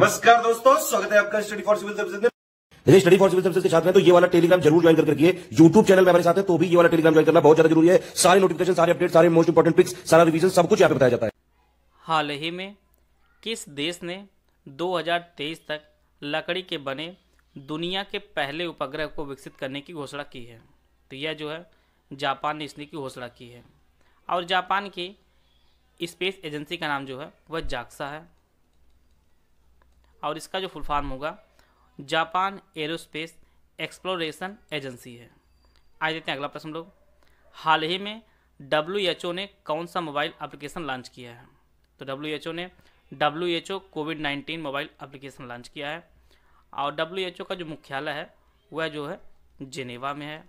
नमस्कार दोस्तों स्वागत है आपका स्टडी फॉर सिविल सर्विस यदि स्टडी फॉर सिविल सर्विस के साथ में तो ये वाला टेलीग्राम जरूर ज्वाइन करके रखिए यूट्यूब चैनल में हमारे साथ है तो भी ये वाला टेलीग्राम ज्वाइन करना बहुत ज्यादा जरूरी है सारे नोटिफिकेशन सारे अपडेट सारे मोस्ट इंपॉर्टेंट पिक्स सारा रिविजन सब कुछ यहाँ पे बताया जाता है हाल ही में किस देश ने 2023 तक लकड़ी के बने दुनिया के पहले उपग्रह को विकसित करने की घोषणा की है तो यह जो है जापान ने इसने की घोषणा की है और जापान की स्पेस एजेंसी का नाम जो है वह जाक्सा है और इसका जो फुल फॉर्म होगा जापान एरोस्पेस एक्सप्लोरेशन एजेंसी है आइए देखते हैं अगला प्रश्न लोग हाल ही में डब्ल्यू ने कौन सा मोबाइल एप्लीकेशन लॉन्च किया है तो डब्ल्यू ने W COVID nineteen mobile application launch किया है और डब्ल्यू का जो मुख्यालय है वह जो है जेनेवा में है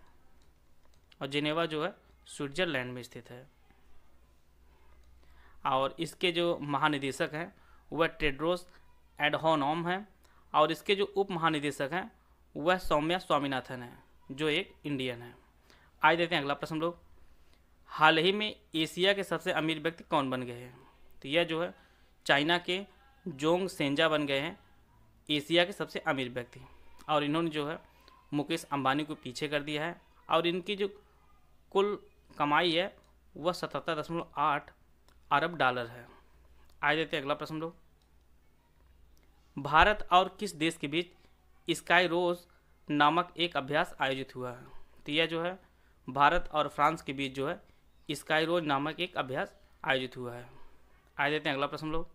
और जेनेवा जो है स्विट्जरलैंड में स्थित है और इसके जो महानिदेशक हैं वह टेड्रोस एडहोनॉम हैं और इसके जो उप महानिदेशक हैं वह सौम्या स्वामीनाथन हैं जो एक इंडियन है आइए देखते हैं अगला प्रश्न लोग हाल ही में एशिया के सबसे अमीर व्यक्ति कौन बन गए हैं तो यह जो है चाइना के जोंग सेंजा बन गए हैं एशिया के सबसे अमीर व्यक्ति और इन्होंने जो है मुकेश अंबानी को पीछे कर दिया है और इनकी जो कुल कमाई है वह सतहत्तर दशमलव आठ अरब डॉलर है आइए देते हैं अगला प्रश्न लोग भारत और किस देश के बीच स्काई रोज नामक एक अभ्यास आयोजित हुआ है तो यह जो है भारत और फ्रांस के बीच जो है स्काई रोज नामक एक अभ्यास आयोजित हुआ है आ देते हैं अगला प्रश्न लोग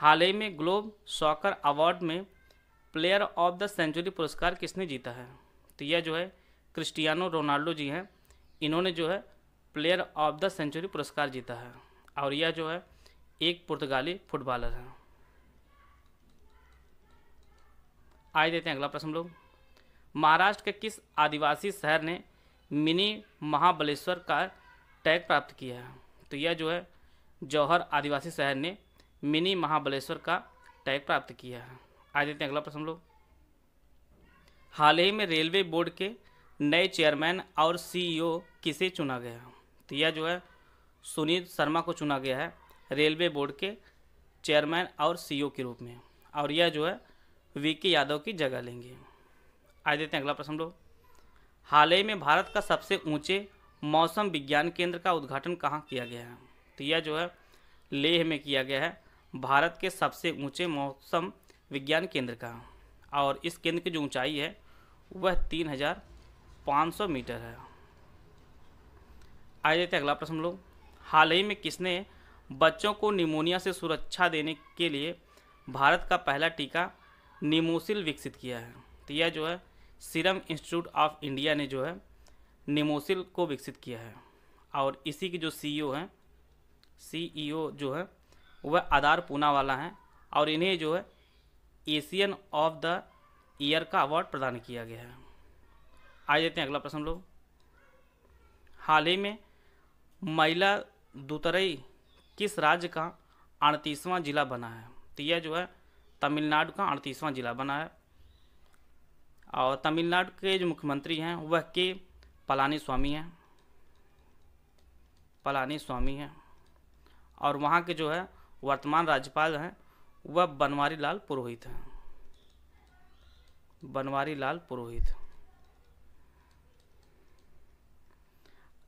हाल ही में ग्लोब सॉकर अवार्ड में प्लेयर ऑफ द सेंचुरी पुरस्कार किसने जीता है तो यह जो है क्रिस्टियानो रोनाल्डो जी हैं इन्होंने जो है प्लेयर ऑफ द सेंचुरी पुरस्कार जीता है और यह जो है एक पुर्तगाली फुटबॉलर है आए देते हैं अगला प्रश्न लोग महाराष्ट्र के किस आदिवासी शहर ने मिनी महाबलेश्वर का टैग प्राप्त किया है तो यह जो है जौहर आदिवासी शहर ने मिनी महाबलेश्वर का टैग प्राप्त किया है आज देते हैं अगला प्रश्न लोग हाल ही में रेलवे बोर्ड के नए चेयरमैन और सीईओ किसे चुना गया तो यह जो है सुनील शर्मा को चुना गया है रेलवे बोर्ड के चेयरमैन और सीईओ के रूप में और यह जो है वीके यादव की जगह लेंगे आज देते हैं अगला प्रश्न लोग हाल ही में भारत का सबसे ऊंचे मौसम विज्ञान केंद्र का उद्घाटन कहाँ किया गया है तो यह जो है लेह में किया गया है भारत के सबसे ऊंचे मौसम विज्ञान केंद्र का और इस केंद्र की जो ऊंचाई है वह तीन हज़ार पाँच सौ मीटर है आ देते अगला प्रश्न लोग हाल ही में किसने बच्चों को निमोनिया से सुरक्षा देने के लिए भारत का पहला टीका निमोसिल विकसित किया है तो यह जो है सीरम इंस्टीट्यूट ऑफ इंडिया ने जो है निमोसिल को विकसित किया है और इसी के जो सी e हैं सी e जो है वह आधार पूना वाला हैं और इन्हें जो है एशियन ऑफ द ईयर का अवार्ड प्रदान किया गया है आ जाते हैं अगला प्रश्न लोग हाल ही में महिला दुतरई किस राज्य का अड़तीसवां जिला बना है तो यह जो है तमिलनाडु का अड़तीसवां जिला बना है और तमिलनाडु के जो मुख्यमंत्री हैं वह के पलानी स्वामी हैं पलानी स्वामी हैं और वहाँ के जो है वर्तमान राज्यपाल हैं वह बनवारी लाल पुरोहित हैं बनवारी लाल पुरोहित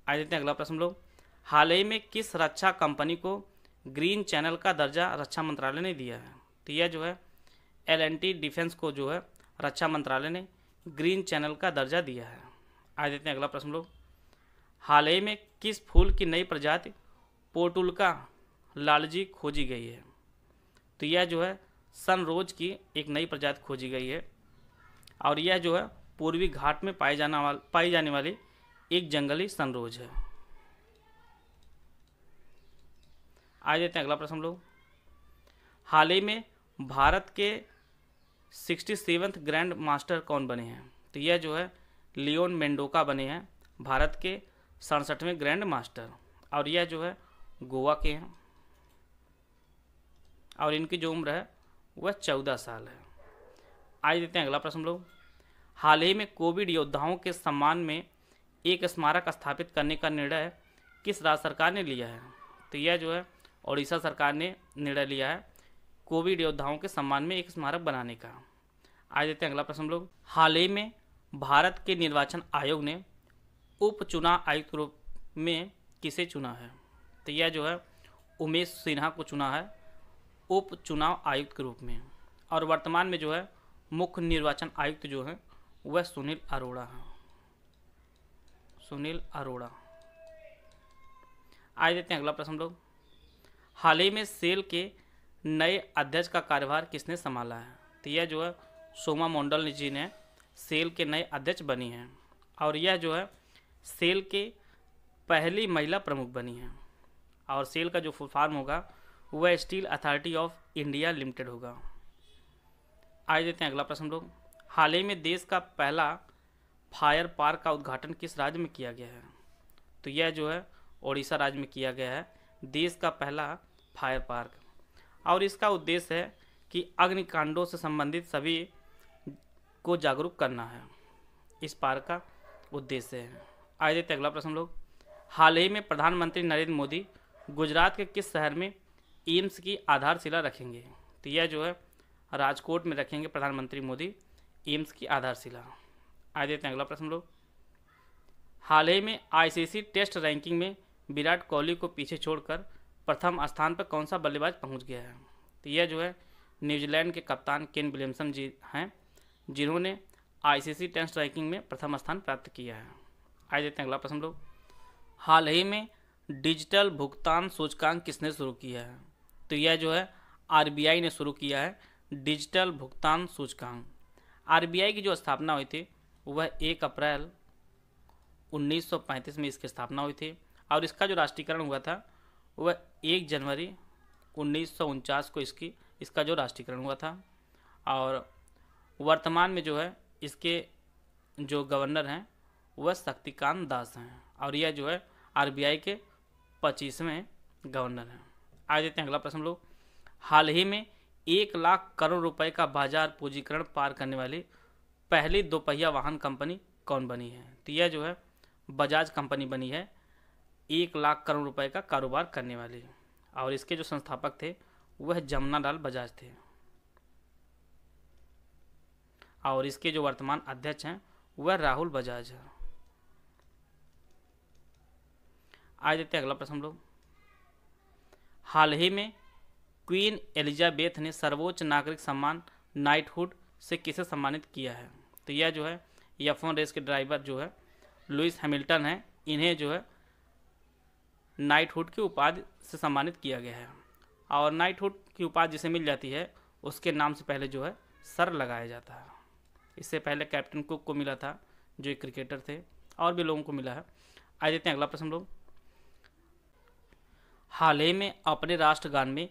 आइए देखते हैं अगला प्रश्न लोग हाल ही में किस रक्षा कंपनी को ग्रीन चैनल का दर्जा रक्षा मंत्रालय ने दिया है तो यह जो है एल डिफेंस को जो है रक्षा अच्छा मंत्रालय ने ग्रीन चैनल का दर्जा दिया है आज देते हैं अगला प्रश्न लोग हाल ही में किस फूल की नई प्रजाति का लालजी खोजी गई है तो यह जो है सनरोज की एक नई प्रजाति खोजी गई है और यह जो है पूर्वी घाट में पाई जाना वाल पाई जाने वाली एक जंगली सनरोज है आज देते हैं अगला प्रश्न लोग हाल ही में भारत के सिक्सटी सेवन्थ ग्रैंड मास्टर कौन बने हैं तो यह जो है लियोन मेंडोका बने हैं भारत के सड़सठवें ग्रैंड मास्टर और यह जो है गोवा के हैं और इनकी जो उम्र है वह चौदह साल है आज देते हैं अगला प्रश्न लोग हाल ही में कोविड योद्धाओं के सम्मान में एक स्मारक स्थापित करने का निर्णय किस राज्य सरकार ने लिया है तो यह जो है उड़ीसा सरकार ने निर्णय लिया है कोविड योद्धाओं के सम्मान में एक स्मारक बनाने का आज देते हैं अगला प्रश्न लोग हाल ही में भारत के निर्वाचन आयोग ने उपचुनाव आयुक्त रूप में किसे चुना है तो यह जो है उमेश सिन्हा को चुना है उप चुनाव आयुक्त के रूप में और वर्तमान में जो है मुख्य निर्वाचन आयुक्त जो है वह सुनील अरोड़ा है सुनील अरोड़ा आज देते हैं अगला प्रश्न लोग हाल ही में सेल के नए अध्यक्ष का कार्यभार किसने संभाला है तो यह जो है सोमा मंडल जी ने सेल के नए अध्यक्ष बनी हैं और यह जो है सेल के पहली महिला प्रमुख बनी हैं और सेल का जो फुल फॉर्म होगा वह steel authority of India limited होगा आए देते हैं अगला प्रश्न लोग हाल ही में देश का पहला फायर पार्क का उद्घाटन किस राज्य में किया गया है तो यह जो है ओडिशा राज्य में किया गया है देश का पहला फायर पार्क और इसका उद्देश्य है कि अग्निकांडों से संबंधित सभी को जागरूक करना है इस पार्क का उद्देश्य है आए देते अगला प्रश्न लोग हाल ही में प्रधानमंत्री नरेंद्र मोदी गुजरात के किस शहर में एम्स की आधारशिला रखेंगे तो यह जो है राजकोट में रखेंगे प्रधानमंत्री मोदी एम्स की आधारशिला आए देते अगला प्रश्न लोग हाल ही में आईसीसी टेस्ट रैंकिंग में विराट कोहली को पीछे छोड़कर प्रथम स्थान पर कौन सा बल्लेबाज पहुंच गया है तो यह जो है न्यूजीलैंड के कप्तान केन विलियमसन जी हैं जिन्होंने आईसीसी टेस्ट रैंकिंग में प्रथम स्थान प्राप्त किया है आइए देखते हैं अगला प्रश्न लोग हाल ही में डिजिटल भुगतान सूचकांक किसने शुरू किया है तो यह जो है आर ने शुरू किया है डिजिटल भुगतान सूचकांक आर की जो स्थापना हुई थी वह एक अप्रैल 1935 में इसकी स्थापना हुई थी और इसका जो राष्ट्रीयकरण हुआ था वह एक जनवरी उन्नीस को इसकी इसका जो राष्ट्रीयकरण हुआ था और वर्तमान में जो है इसके जो गवर्नर हैं वह शक्तिकांत दास हैं और यह जो है आरबीआई के पच्चीसवें गवर्नर हैं आ देते हैं अगला प्रश्न लोग हाल ही में एक लाख करोड़ रुपए का बाजार पूंजीकरण पार करने वाली पहली दोपहिया वाहन कंपनी कौन बनी है तो यह जो है बजाज कंपनी बनी है एक लाख करोड़ रुपए का कारोबार करने वाले और इसके जो संस्थापक थे वह जमुना लाल बजाज थे और इसके जो वर्तमान अध्यक्ष हैं वह राहुल बजाज है आज देते हैं अगला प्रश्न लोग हाल ही में क्वीन एलिजाबेथ ने सर्वोच्च नागरिक सम्मान नाइटहुड से किसे सम्मानित किया है तो यह जो है यफोन रेस के ड्राइवर जो है लुइस हैमिल्टन है इन्हें जो है नाइटहुड की उपाधि से सम्मानित किया गया है और नाइटहुड की उपाधि जिसे मिल जाती है उसके नाम से पहले जो है सर लगाया जाता है इससे पहले कैप्टन कुक को मिला था जो एक क्रिकेटर थे और भी लोगों को मिला है आ जाते हैं अगला प्रश्न लोग हाल ही में अपने राष्ट्रगान में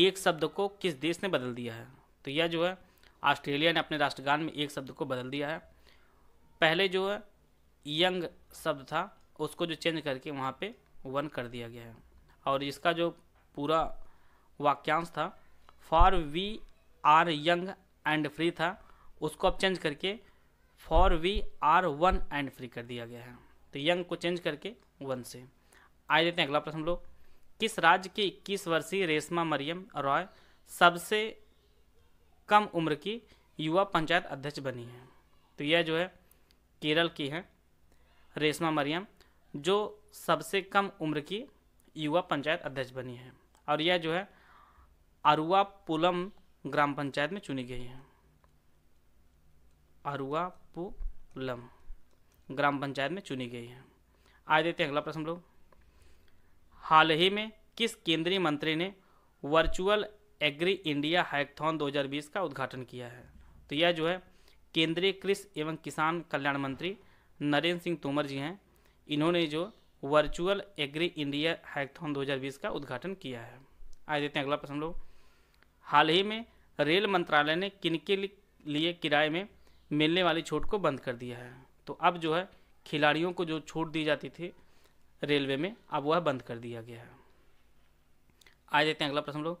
एक शब्द को किस देश ने बदल दिया है तो यह जो है ऑस्ट्रेलिया ने अपने राष्ट्रगान में एक शब्द को बदल दिया है पहले जो है यंग शब्द था उसको जो चेंज करके वहाँ पे वन कर दिया गया है और इसका जो पूरा वाक्यांश था for we are young and free था उसको अब चेंज करके for we are one and free कर दिया गया है तो यंग को चेंज करके वन से आए देते हैं अगला प्रश्न लोग किस राज्य की इक्कीस वर्षीय रेशमा मरियम रॉय सबसे कम उम्र की युवा पंचायत अध्यक्ष बनी है तो यह जो है केरल की है रेशमा मरियम जो सबसे कम उम्र की युवा पंचायत अध्यक्ष बनी है और यह जो है अरुआ पुलम ग्राम पंचायत में चुनी गई है अरुआ पुलम ग्राम पंचायत में चुनी गई है आज देते हैं अगला प्रश्न लोग हाल ही में किस केंद्रीय मंत्री ने वर्चुअल एग्री इंडिया हैकथॉन 2020 का उद्घाटन किया है तो यह जो है केंद्रीय कृषि एवं किसान कल्याण मंत्री नरेंद्र सिंह तोमर जी हैं इन्होंने जो वर्चुअल एग्री इंडिया हैकथॉन 2020 का उद्घाटन किया है आज देते हैं अगला प्रश्न लोग हाल ही में रेल मंत्रालय ने किन के लिए किराए में मिलने वाली छूट को बंद कर दिया है तो अब जो है खिलाड़ियों को जो छूट दी जाती थी रेलवे में अब वह बंद कर दिया गया है आज देते हैं अगला प्रश्न लोग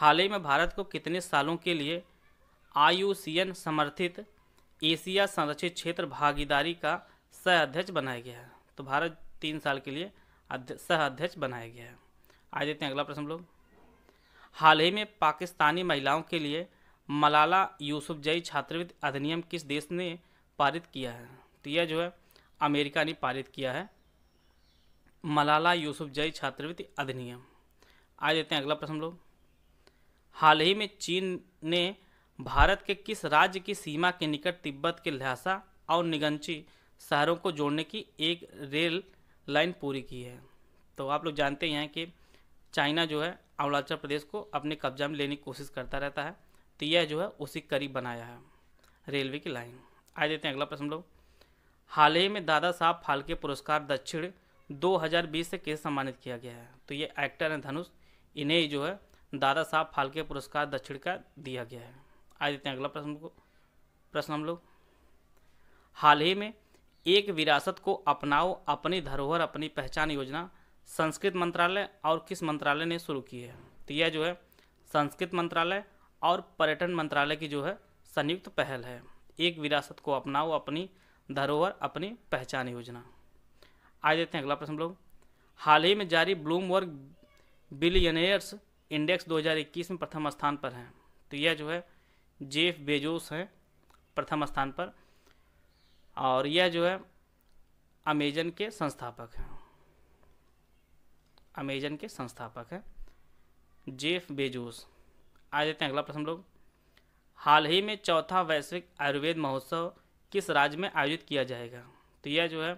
हाल ही में भारत को कितने सालों के लिए आई समर्थित एशिया संरक्षित क्षेत्र भागीदारी का सह अध्यक्ष बनाया गया है तो भारत तीन साल के लिए सह अध्यक्ष बनाया गया है आ देखते हैं अगला प्रश्न लोग हाल ही में पाकिस्तानी महिलाओं के लिए मलाला यूसुफजई छात्रवृत्ति अधिनियम किस देश ने पारित किया है तो यह जो है अमेरिका ने पारित किया है मलाला यूसुफजई छात्रवृत्ति अधिनियम आ देते हैं अगला प्रश्न लोग हाल ही में चीन ने भारत के किस राज्य की सीमा के निकट तिब्बत के ल्हासा और निगंची शहरों को जोड़ने की एक रेल लाइन पूरी की है तो आप लोग जानते ही हैं कि चाइना जो है अरुणाचल प्रदेश को अपने कब्जा में लेने की कोशिश करता रहता है तो यह जो है उसी करीब बनाया है रेलवे की लाइन आए देते हैं अगला प्रश्न लोग हाल ही में दादा साहब फाल्के पुरस्कार दक्षिण 2020 से किस सम्मानित किया गया है तो ये एक्टर हैं धनुष इन्हें जो है दादा साहब फाल्के पुरस्कार दक्षिण का दिया गया है आए देते हैं अगला प्रश्न को प्रश्न हम लोग हाल ही में एक विरासत को अपनाओ अपनी धरोहर अपनी पहचान योजना संस्कृत मंत्रालय और किस मंत्रालय ने शुरू की है तो यह जो है संस्कृत मंत्रालय और पर्यटन मंत्रालय की जो है संयुक्त पहल है एक विरासत को अपनाओ अपनी धरोहर अपनी पहचान योजना आ देते हैं अगला प्रश्न लोग हाल ही में जारी ब्लूमबर्ग बिलियनेयर्स इंडेक्स 2021 में प्रथम स्थान पर हैं तो यह जो है जेफ बेजोस हैं प्रथम स्थान पर और यह जो है अमेजन के संस्थापक हैं अमेजन के संस्थापक हैं जेफ बेजोस आ जाते हैं अगला प्रश्न लोग हाल ही में चौथा वैश्विक आयुर्वेद महोत्सव किस राज्य में आयोजित किया जाएगा तो यह जो है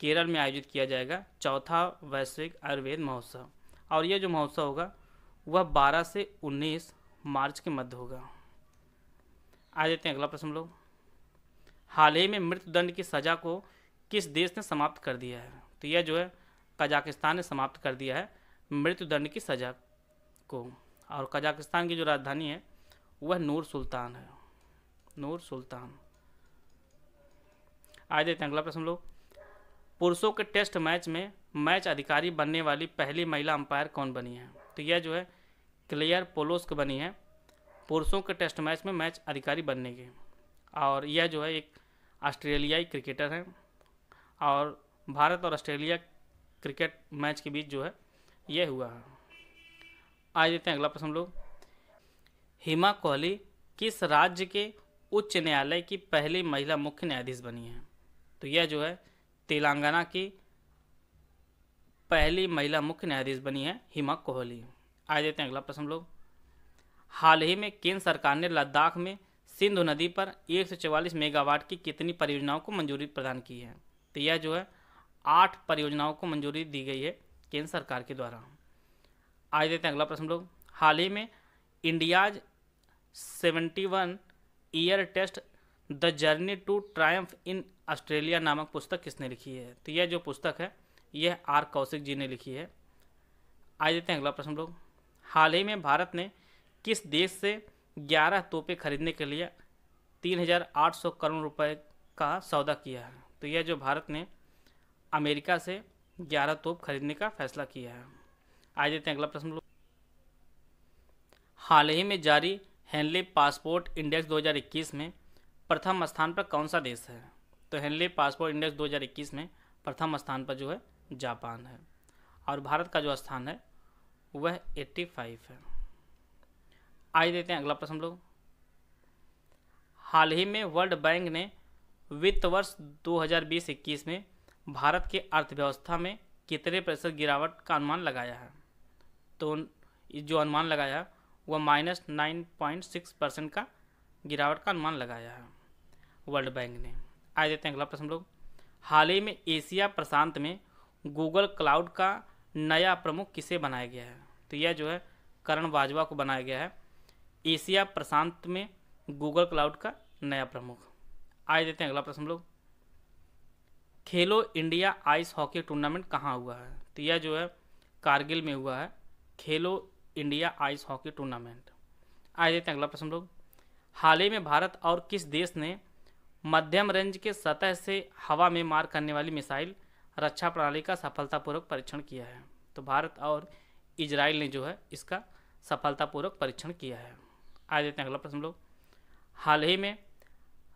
केरल में आयोजित किया जाएगा चौथा वैश्विक आयुर्वेद महोत्सव और यह जो महोत्सव होगा वह 12 से 19 मार्च के मध्य होगा आ जाते हैं अगला प्रश्न लोग हाल ही में मृत्युदंड की सज़ा को किस देश ने समाप्त कर दिया है तो यह जो है कजाकिस्तान ने समाप्त कर दिया है मृत्युदंड की सज़ा को और कजाकिस्तान की जो राजधानी है वह नूर सुल्तान है नूर सुल्तान आज देखते हैं अगला प्रश्न लोग पुरुषों के टेस्ट मैच में मैच अधिकारी बनने वाली पहली महिला अंपायर कौन बनी है तो यह जो है क्लियर पोलोस्क बनी है पुरुषों के टेस्ट मैच में मैच अधिकारी बनने के और यह जो है एक ऑस्ट्रेलियाई क्रिकेटर हैं और भारत और ऑस्ट्रेलिया क्रिकेट मैच के बीच जो है यह हुआ है आज देते हैं अगला प्रश्न लोग हिमा कोहली किस राज्य के उच्च न्यायालय की पहली महिला मुख्य न्यायाधीश बनी है तो यह जो है तेलंगाना की पहली महिला मुख्य न्यायाधीश बनी है हिमा कोहली आज देते हैं अगला प्रश्न लोग हाल ही में केंद्र सरकार ने लद्दाख में सिंधु नदी पर एक मेगावाट की कितनी परियोजनाओं को मंजूरी प्रदान की है तो यह जो है आठ परियोजनाओं को मंजूरी दी गई है केंद्र सरकार के द्वारा आज देते हैं अगला प्रश्न लोग हाल ही में India's seventy one year test the journey to triumph in Australia नामक पुस्तक किसने लिखी है तो यह जो पुस्तक है यह आर कौशिक जी ने लिखी है आज देते हैं अगला प्रश्न लोग हाल ही में भारत ने किस देश से ग्यारह तोपे खरीदने के लिए तीन हज़ार आठ सौ करोड़ रुपए का सौदा किया है तो यह जो भारत ने अमेरिका से ग्यारह तोप खरीदने का फैसला किया है आज देते हैं अगला प्रश्न हाल ही में जारी हैंनली पासपोर्ट इंडेक्स 2021 में प्रथम स्थान पर कौन सा देश है तो हैंनली पासपोर्ट इंडेक्स 2021 में प्रथम स्थान पर जो है जापान है और भारत का जो स्थान है वह 85 है आइए देते हैं अगला प्रश्न हम लोग हाल ही में वर्ल्ड बैंक ने वित्त वर्ष 2020-21 में भारत के अर्थव्यवस्था में कितने प्रतिशत गिरावट का अनुमान लगाया है तो जो अनुमान लगाया वह minus nine point six percent का गिरावट का अनुमान लगाया है वर्ल्ड बैंक ने आए देते हैं अगला प्रश्न लोग हाल ही में एशिया प्रशांत में गूगल क्लाउड का नया प्रमुख किसे बनाया गया है तो यह जो है करण बाजवा को बनाया गया है एशिया प्रशांत में गूगल क्लाउड का नया प्रमुख आए देते हैं अगला प्रश्न लोग खेलो इंडिया आइस हॉकी टूर्नामेंट कहाँ हुआ है तो यह जो है कारगिल में हुआ है Khelo India ice hockey tournament आए देते हैं अगला प्रश्न लोग हाल ही में भारत और किस देश ने मध्यम रेंज के सतह से हवा में मार करने वाली मिसाइल रक्षा प्रणाली का सफलतापूर्वक परीक्षण किया है तो भारत और इजराइल ने जो है इसका सफलतापूर्वक परीक्षण किया है आ जाते हैं अगला प्रश्न लोग हाल ही में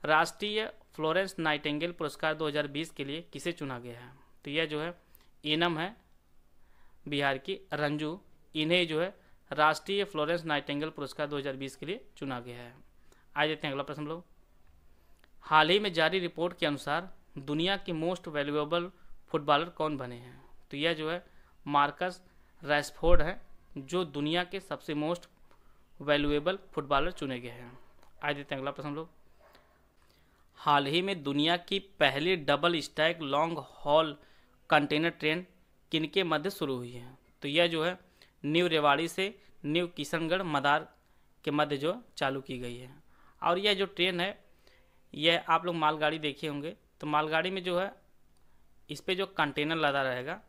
राष्ट्रीय फ्लोरेंस नाइटेंगेल पुरस्कार 2020 के लिए किसे चुना गया है तो यह जो है इनम है बिहार की रंजू इन्हें जो है राष्ट्रीय फ्लोरेंस नाइटेंगल पुरस्कार 2020 के लिए चुना गया है आ जाते हैं अगला प्रश्न लोग हाल ही में जारी रिपोर्ट के अनुसार दुनिया के मोस्ट वैल्यूएबल फुटबॉलर कौन बने हैं तो यह जो है मार्कस रेस्फोर्ड हैं जो दुनिया के सबसे मोस्ट वैल्यूएबल फुटबॉलर चुने गए हैं आए देते हैं अगला प्रश्न लोग हाल ही में दुनिया की पहली double stack long haul container train किनके मध्य शुरू हुई है तो यह जो है न्यू रेवाड़ी से न्यू किशनगढ़ मदार के मध्य जो चालू की गई है और यह जो ट्रेन है यह आप लोग मालगाड़ी देखे होंगे तो मालगाड़ी में जो है इस पर जो कंटेनर लदा रहेगा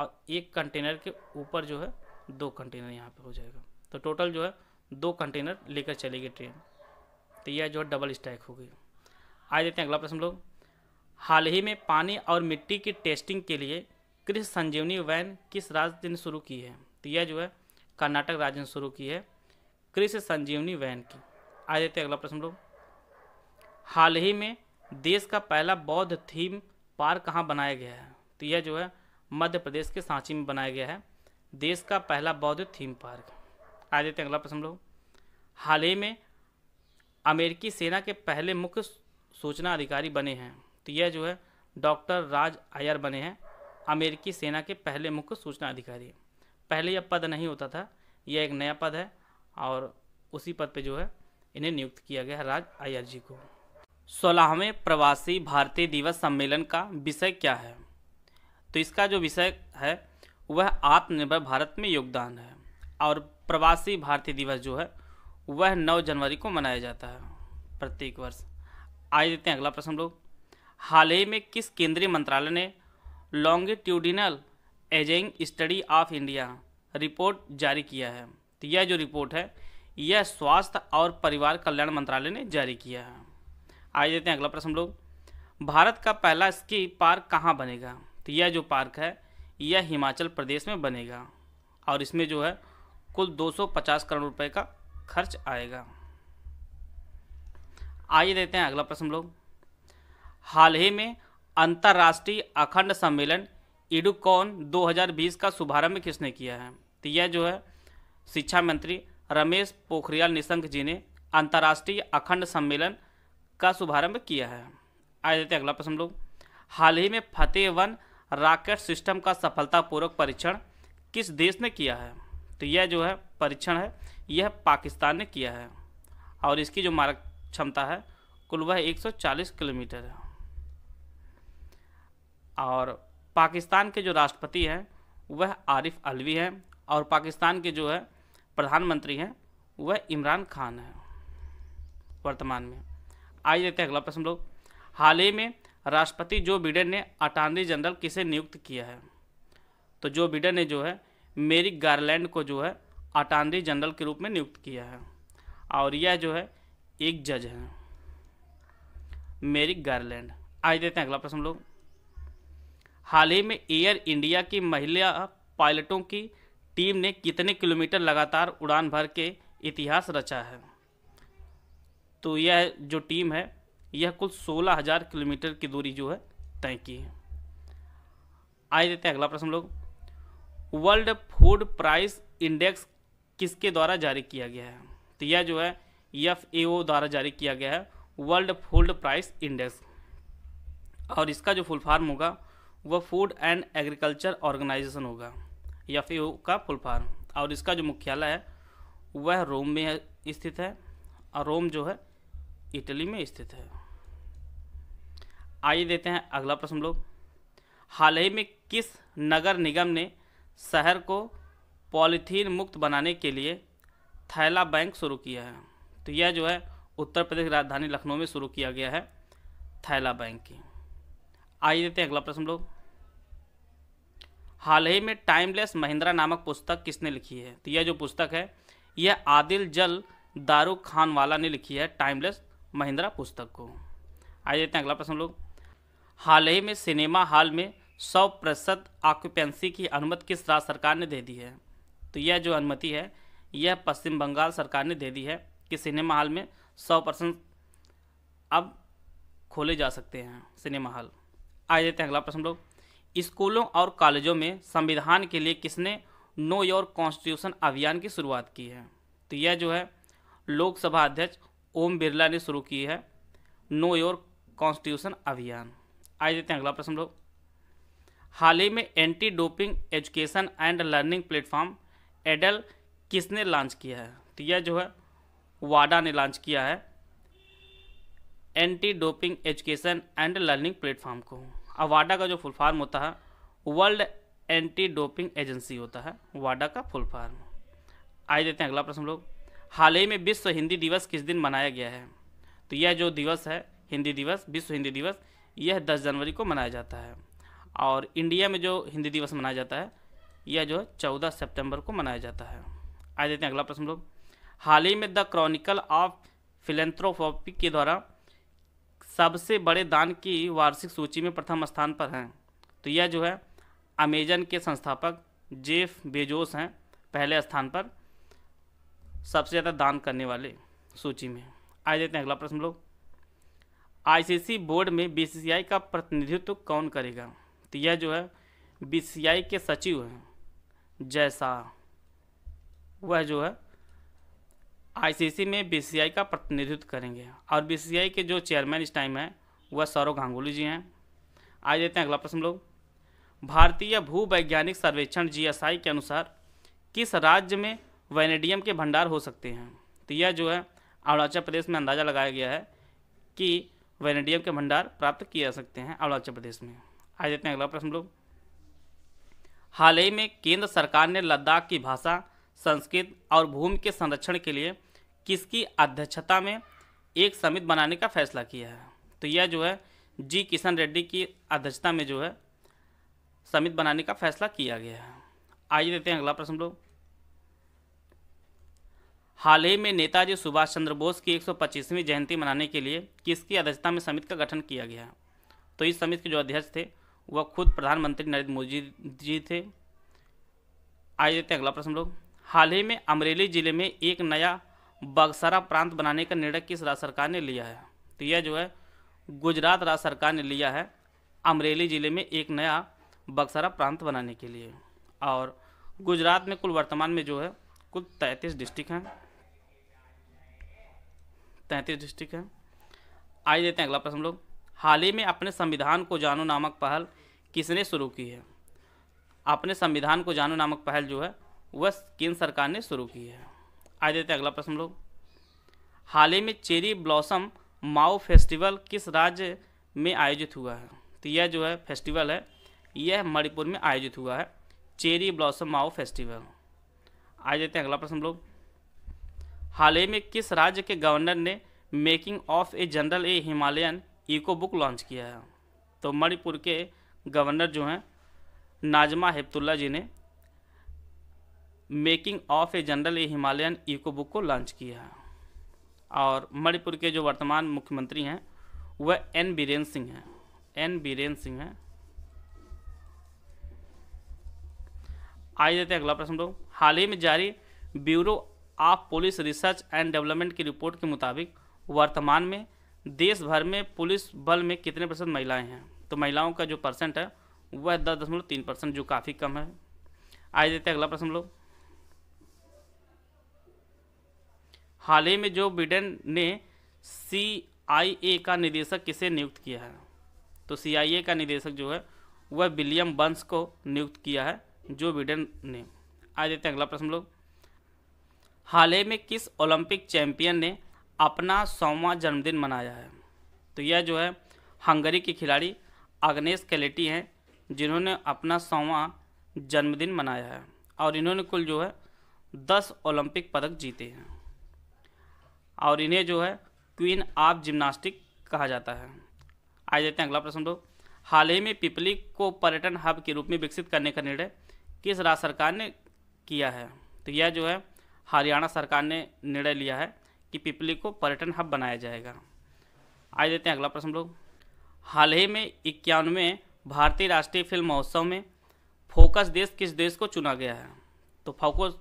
और एक कंटेनर के ऊपर जो है दो कंटेनर यहाँ पे हो जाएगा तो टोटल जो है दो कंटेनर लेकर चलेगी ट्रेन तो यह जो है डबल स्ट्राइक होगी आइए देते हैं अगला प्रश्न लोग हाल ही में पानी और मिट्टी की टेस्टिंग के लिए कृषि संजीवनी वैन किस राज्य ने शुरू की है तो यह जो है कर्नाटक राज्य ने शुरू की है कृषि संजीवनी वैन की आ देते हैं अगला प्रश्न लोग हाल ही में देश का पहला बौद्ध थीम पार्क कहाँ बनाया गया है तो यह जो है मध्य प्रदेश के सांची में बनाया गया है देश का पहला बौद्ध थीम पार्क आ जाते हैं अगला प्रश्न लोग हाल ही में अमेरिकी सेना के पहले मुख्य सूचना अधिकारी बने हैं तो यह जो है डॉक्टर राज अयर बने हैं अमेरिकी सेना के पहले मुख्य सूचना अधिकारी पहले यह पद नहीं होता था यह एक नया पद है और उसी पद पे जो है इन्हें नियुक्त किया गया है राज अयर जी को सोलहवें प्रवासी भारतीय दिवस सम्मेलन का विषय क्या है तो इसका जो विषय है वह आत्मनिर्भर भारत में योगदान है और प्रवासी भारतीय दिवस जो है वह 9 जनवरी को मनाया जाता है प्रत्येक वर्ष आइए देते हैं अगला प्रश्न हम लोग हाल ही में किस केंद्रीय मंत्रालय ने longitudinal ageing study of India report जारी किया है तो यह जो रिपोर्ट है यह स्वास्थ्य और परिवार कल्याण मंत्रालय ने जारी किया है आइए देते हैं अगला प्रश्न लोग भारत का पहला स्की पार्क कहाँ बनेगा तो यह जो पार्क है यह हिमाचल प्रदेश में बनेगा और इसमें जो है कुल 250 करोड़ रुपए का खर्च आएगा आइए देते हैं अगला प्रश्न लोग हाल ही में अंतर्राष्ट्रीय अखंड सम्मेलन इडुकॉन 2020 का शुभारंभ किसने किया है तो यह जो है शिक्षा मंत्री रमेश पोखरियाल निशंक जी ने अंतर्राष्ट्रीय अखंड सम्मेलन का शुभारंभ किया है आइए देते हैं अगला प्रश्न लोग हाल ही में फतेह वन रॉकेट सिस्टम का सफलतापूर्वक परीक्षण किस देश ने किया है तो यह जो है परीक्षण है यह पाकिस्तान ने किया है और इसकी जो मारक क्षमता है कुल वह 140 किलोमीटर है और पाकिस्तान के जो राष्ट्रपति हैं वह आरिफ अलवी हैं और पाकिस्तान के जो है प्रधानमंत्री हैं वह इमरान खान हैं वर्तमान में आइए देखते हैं अगला प्रश्न लोग हाल ही में राष्ट्रपति जो बिडेन ने अटॉर्नी जनरल किसे नियुक्त किया है तो जो बिडेन ने जो है मेरी गारलैंड को जो है अटारनी जनरल के रूप में नियुक्त किया है और यह जो है एक जज है मेरी गारलैंड आज देते हैं अगला प्रश्न लोग हाल ही में एयर इंडिया की महिला पायलटों की टीम ने कितने किलोमीटर लगातार उड़ान भर के इतिहास रचा है तो यह जो टीम है यह कुल सोलह हजार किलोमीटर की दूरी जो है तय की है आज देते हैं अगला प्रश्न लोग वर्ल्ड फूड प्राइस इंडेक्स किसके द्वारा जारी किया गया है तो यह जो है एफ द्वारा जारी किया गया है वर्ल्ड फूड प्राइस इंडेक्स और इसका जो फुल फार्म होगा वह फूड एंड एग्रीकल्चर ऑर्गेनाइजेशन होगा एफ का फुल फार्म और इसका जो मुख्यालय है वह रोम में स्थित है और रोम जो है इटली में स्थित है आइए देते हैं अगला प्रश्न लोग हाल ही में किस नगर निगम ने शहर को पॉलीथीन मुक्त बनाने के लिए थैला बैंक शुरू किया है तो यह जो है उत्तर प्रदेश राजधानी लखनऊ में शुरू किया गया है थैला बैंक की आइए देते हैं अगला प्रश्न लोग हाल ही में टाइमलेस महिंद्रा नामक पुस्तक किसने लिखी है तो यह जो पुस्तक है यह आदिल जल दारू खान वाला ने लिखी है टाइमलेस महिंद्रा पुस्तक को आइए देते हैं अगला प्रश्न लोग हाल ही में सिनेमा हॉल में सौ प्रतिशत ऑक्यूपेंसी की अनुमति किस राज्य सरकार ने दे दी है तो यह जो अनुमति है यह पश्चिम बंगाल सरकार ने दे दी है कि सिनेमा हॉल में सौ परसेंट अब खोले जा सकते हैं सिनेमा हॉल आ जाते हैं अगला प्रश्न लोग स्कूलों और कॉलेजों में संविधान के लिए किसने नो योर कॉन्स्टिट्यूशन अभियान की शुरुआत की है तो यह जो है लोकसभा अध्यक्ष ओम बिरला ने शुरू की है नो योर कॉन्स्टिट्यूशन अभियान आ जाते हैं अगला प्रश्न लोग हाल ही में anti doping education and learning platform ADEL किसने लॉन्च किया है तो यह जो है वाडा ने लॉन्च किया है anti doping education and learning platform को अब वाडा का जो फुल फॉर्म होता है वर्ल्ड एंटी डोपिंग एजेंसी होता है वाडा का फुल फॉर्म आइए देते हैं अगला प्रश्न लोग हाल ही में विश्व हिंदी दिवस किस दिन मनाया गया है तो यह जो दिवस है हिंदी दिवस विश्व हिंदी दिवस यह 10 जनवरी को मनाया जाता है और इंडिया में जो हिंदी दिवस मनाया जाता है यह जो है चौदह सेप्टेम्बर को मनाया जाता है आ देते हैं अगला प्रश्न लोग हाल ही में द क्रॉनिकल ऑफ फिलेंथ्रोफॉपी के द्वारा सबसे बड़े दान की वार्षिक सूची में प्रथम स्थान पर हैं तो यह जो है अमेजन के संस्थापक जेफ बेजोस हैं पहले स्थान पर सबसे ज़्यादा दान करने वाले सूची में आ देते हैं अगला प्रश्न लोग आईसीसी बोर्ड में बीसीसीआई का प्रतिनिधित्व कौन करेगा तो यह जो है बी के सचिव हैं जैसा वह जो है आईसीसी में बीसीआई का प्रतिनिधित्व करेंगे और बीसीआई के जो चेयरमैन इस टाइम हैं वह सौरव गांगुली जी हैं आज देते हैं अगला प्रश्न लोग भारतीय भूवैज्ञानिक सर्वेक्षण जीएसआई के अनुसार किस राज्य में वेनेडियम के भंडार हो सकते हैं तो यह जो है अरुणाचल प्रदेश में अंदाज़ा लगाया गया है कि वेनेडियम के भंडार प्राप्त किए जा सकते हैं अरुणाचल प्रदेश में आ जाते हैं अगला प्रश्न लोग हाल ही में केंद्र सरकार ने लद्दाख की भाषा संस्कृत और भूमि के संरक्षण के लिए किसकी अध्यक्षता में एक समिति बनाने का फैसला किया है तो यह जो है जी किशन रेड्डी की अध्यक्षता में जो है समिति बनाने का फैसला किया गया है आइए देते हैं अगला प्रश्न लोग हाल ही में नेताजी सुभाष चंद्र बोस की 125वीं जयंती मनाने के लिए किसकी अध्यक्षता में समिति का गठन किया गया तो इस समिति के जो अध्यक्ष थे वह खुद प्रधानमंत्री नरेंद्र मोदी जी थे आइए देखते हैं अगला प्रश्न लोग हाल ही में अमरेली जिले में एक नया बक्सरा प्रांत बनाने का निर्णय किस राज्य सरकार ने लिया है तो यह जो है गुजरात राज्य सरकार ने लिया है अमरेली जिले में एक नया बक्सरा प्रांत बनाने के लिए और गुजरात में कुल वर्तमान में जो है कुल तैंतीस डिस्ट्रिक्ट हैं तैंतीस डिस्ट्रिक्ट हैं आइए देते हैं अगला प्रश्न लोग हाल ही में अपने संविधान को जानो नामक पहल किसने शुरू की है अपने संविधान को जानो नामक पहल जो है वह केंद्र सरकार ने शुरू की है आ देते अगला प्रश्न लोग हाल ही में चेरी ब्लॉसम माओ फेस्टिवल किस राज्य में आयोजित हुआ है तो यह जो है फेस्टिवल है यह मणिपुर में आयोजित हुआ है चेरी ब्लॉसम माओ फेस्टिवल आ जाते हैं अगला प्रश्न लोग हाल ही में किस राज्य के गवर्नर ने making of a general a Himalayan echo book launch किया है तो मणिपुर के गवर्नर जो हैं नाजमा हेपतुल्ला जी ने making of a general a Himalayan echo book को लॉन्च किया है और मणिपुर के जो वर्तमान मुख्यमंत्री हैं वह एन बीरेन सिंह हैं एन बीरेन सिंह हैं आइए देते हैं अगला प्रश्न दो हाल ही में जारी bureau of police research and development की रिपोर्ट के मुताबिक वर्तमान में देश भर में पुलिस बल में कितने प्रतिशत महिलाएं हैं तो महिलाओं का जो परसेंट है वह दस दशमलव तीन परसेंट जो काफ़ी कम है आइए देखते हैं अगला प्रश्न लोग हाल ही में जो बिडेन ने सी आई ए का निदेशक किसे नियुक्त किया है तो सी आई ए का निदेशक जो है वह विलियम बंस को नियुक्त किया है जो बिडेन ने आज देते हैं अगला प्रश्न लोग हाल ही में किस ओलंपिक चैंपियन ने अपना सौवा जन्मदिन मनाया है तो यह जो है हंगरी के खिलाड़ी अग्नेश कैलेटी हैं जिन्होंने अपना सौवा जन्मदिन मनाया है और इन्होंने कुल जो है दस ओलंपिक पदक जीते हैं और इन्हें जो है क्वीन ऑफ जिम्नास्टिक कहा जाता है आज देते हैं अगला प्रश्न दो हाल ही में पिपली को पर्यटन हब के रूप में विकसित करने का निर्णय किस राज्य सरकार ने किया है तो यह जो है हरियाणा सरकार ने निर्णय लिया है कि पिपली को पर्यटन हब बनाया जाएगा आज देते हैं अगला प्रश्न लोग हाल ही में इक्यानवे भारतीय राष्ट्रीय फिल्म महोत्सव में फोकस देश किस देश को चुना गया है तो फोकस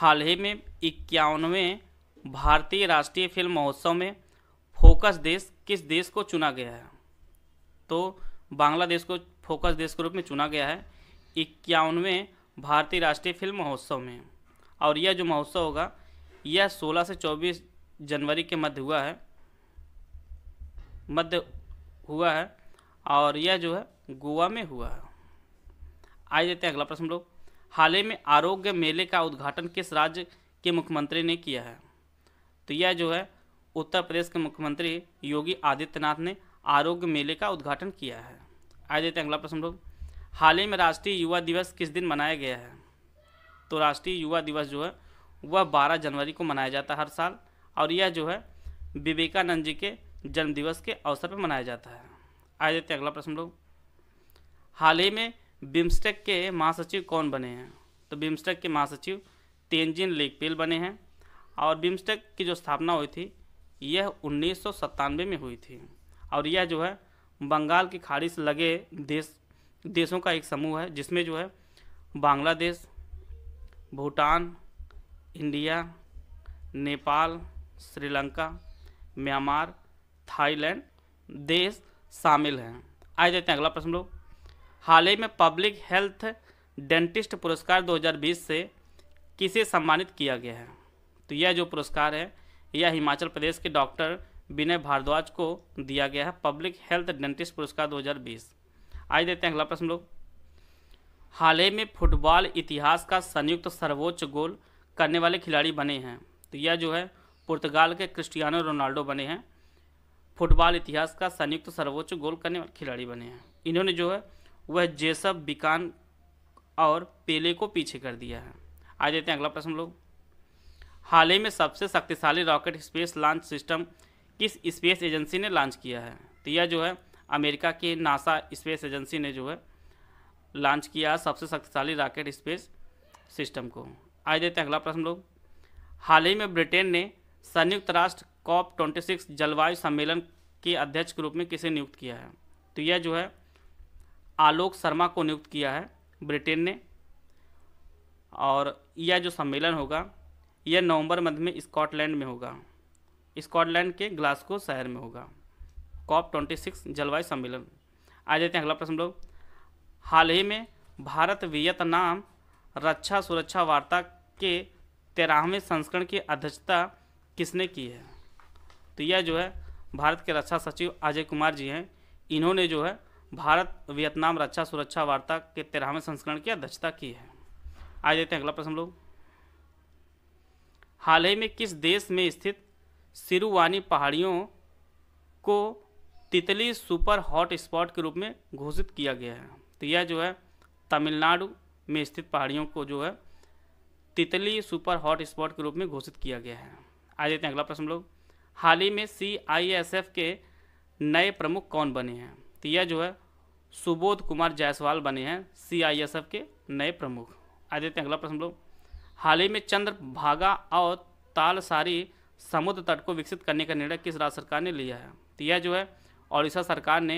हाल ही में इक्यानवे भारतीय राष्ट्रीय फिल्म महोत्सव में फोकस देश किस देश को चुना गया है तो बांग्लादेश को फोकस देश के रूप में चुना गया है इक्यानवे भारतीय राष्ट्रीय फिल्म महोत्सव में और यह जो महोत्सव होगा यह 16 से 24 जनवरी के मध्य हुआ है मध्य हुआ है और यह जो है गोवा में हुआ है आइए देते हैं अगला प्रश्न लोग हाल ही में आरोग्य मेले का उद्घाटन किस राज्य के मुख्यमंत्री ने किया है तो यह जो है उत्तर प्रदेश के मुख्यमंत्री योगी आदित्यनाथ ने आरोग्य मेले का उद्घाटन किया है आइए देते हैं अगला प्रश्न लोग हाल ही में राष्ट्रीय युवा दिवस किस दिन मनाया गया है तो राष्ट्रीय युवा दिवस जो है वह 12 जनवरी को मनाया जाता है हर साल और यह जो है विवेकानंद जी के जन्मदिवस के अवसर पर मनाया जाता है आ जाते हैं अगला प्रश्न लोग हाल ही में बिम्स्टेक के महासचिव कौन बने हैं तो बिम्स्टेक के महासचिव तेंजिन लेगपेल बने हैं और बिम्स्टेक की जो स्थापना हुई थी यह उन्नीस में हुई थी और यह जो है बंगाल की खाड़ी से लगे देश देशों का एक समूह है जिसमें जो है Bangladesh Bhutan India Nepal Sri Lanka Myanmar Thailand देश शामिल हैं आए जाते हैं अगला प्रश्न लोग हाल ही में पब्लिक हेल्थ डेंटिस्ट पुरस्कार 2020 से किसे सम्मानित किया गया है तो यह जो पुरस्कार है यह हिमाचल प्रदेश के डॉक्टर विनय भारद्वाज को दिया गया है पब्लिक हेल्थ डेंटिस्ट पुरस्कार 2020 आज देते हैं अगला प्रश्न लोग हाल ही में फुटबॉल इतिहास का संयुक्त सर्वोच्च गोल करने वाले खिलाड़ी बने हैं तो यह जो है पुर्तगाल के क्रिस्टियानो रोनाल्डो बने हैं फुटबॉल इतिहास का संयुक्त सर्वोच्च गोल करने वाले खिलाड़ी बने हैं इन्होंने जो है वह जेसब बिकान और पेले को पीछे कर दिया है आज देते हैं अगला प्रश्न लोग हाल ही में सबसे शक्तिशाली रॉकेट स्पेस लॉन्च सिस्टम किस स्पेस एजेंसी ने लॉन्च किया है तो यह जो है अमेरिका की नासा स्पेस एजेंसी ने जो है लॉन्च किया सबसे शक्तिशाली रॉकेट स्पेस सिस्टम को आए देते हैं अगला प्रश्न लोग हाल ही में ब्रिटेन ने संयुक्त राष्ट्र कॉप ट्वेंटी सिक्स जलवायु सम्मेलन के अध्यक्ष के रूप में किसे नियुक्त किया है तो यह जो है आलोक शर्मा को नियुक्त किया है ब्रिटेन ने और यह जो सम्मेलन होगा यह नवंबर मध्य में स्कॉटलैंड में होगा स्कॉटलैंड के ग्लास्को शहर में होगा कॉप ट्वेंटी सिक्स जलवायु सम्मेलन आ जाते हैं अगला प्रश्न लोग हाल ही में भारत वियतनाम रक्षा सुरक्षा वार्ता के तेरहवें संस्करण की अध्यक्षता किसने की है तो यह जो है भारत के रक्षा सचिव अजय कुमार जी हैं इन्होंने जो है भारत वियतनाम रक्षा सुरक्षा वार्ता के तेरहवें संस्करण की अध्यक्षता की है आ जाते हैं अगला प्रश्न लोग हाल ही में किस देश में स्थित सिरुवानी पहाड़ियों को तितली सुपर हॉट स्पॉट के रूप में घोषित किया गया है तो यह जो है तमिलनाडु में स्थित पहाड़ियों को जो है तितली सुपर हॉट स्पॉट के रूप में घोषित किया गया है आ जाते हैं अगला प्रश्न लोग हाल ही में सी आई एस एफ के नए प्रमुख कौन बने हैं तो यह जो है सुबोध कुमार जायसवाल बने हैं सी आई एस एफ के नए प्रमुख आ जाते हैं अगला प्रश्न लोग हाल ही में चंद्रभागा और तालसारी समुद्र तट को विकसित करने का निर्णय किस राज्य सरकार ने लिया है तो यह जो है ओडिशा सरकार ने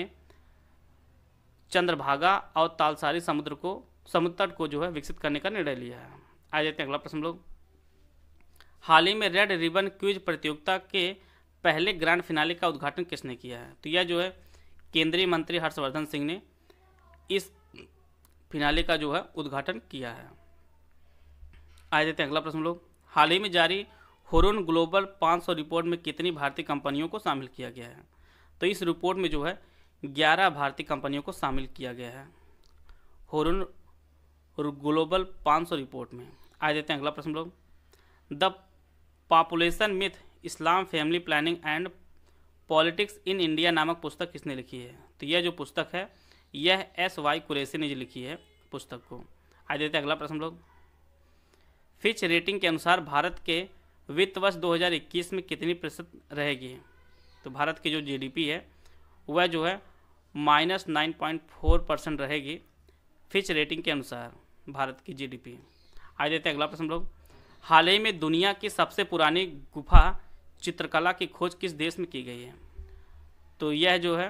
चंद्रभागा और तालसारी समुद्र को समुद्र तट को जो है विकसित करने का निर्णय लिया है आ जाते हैं अगला प्रश्न लोग हाल ही में रेड रिबन क्विज प्रतियोगिता के पहले ग्रैंड फिनाले का उद्घाटन किसने किया है तो यह जो है केंद्रीय मंत्री हर्षवर्धन सिंह ने इस फिनाले का जो है उद्घाटन किया है आ जाते हैं अगला प्रश्न लोग हाल ही में जारी होरोन ग्लोबल 500 रिपोर्ट में कितनी भारतीय कंपनियों को शामिल किया गया है तो इस रिपोर्ट में जो है ग्यारह भारतीय कंपनियों को शामिल किया गया है होरन ग्लोबल 500 रिपोर्ट में आ देते हैं अगला प्रश्न लोग the population myth Islam family planning and politics in India नामक पुस्तक किसने लिखी है तो यह जो पुस्तक है यह एस वाई कुरैसी ने लिखी है पुस्तक को आ देते हैं अगला प्रश्न लोग फिच रेटिंग के अनुसार भारत के वित्त वर्ष 2021 में कितनी प्रतिशत रहेगी तो भारत की जो जीडीपी है वह जो है minus nine point four percent रहेगी फिच रेटिंग के अनुसार भारत की जीडीपी आइए देते हैं अगला प्रश्न लोग हाल ही में दुनिया की सबसे पुरानी गुफा चित्रकला की खोज किस देश में की गई है तो यह जो है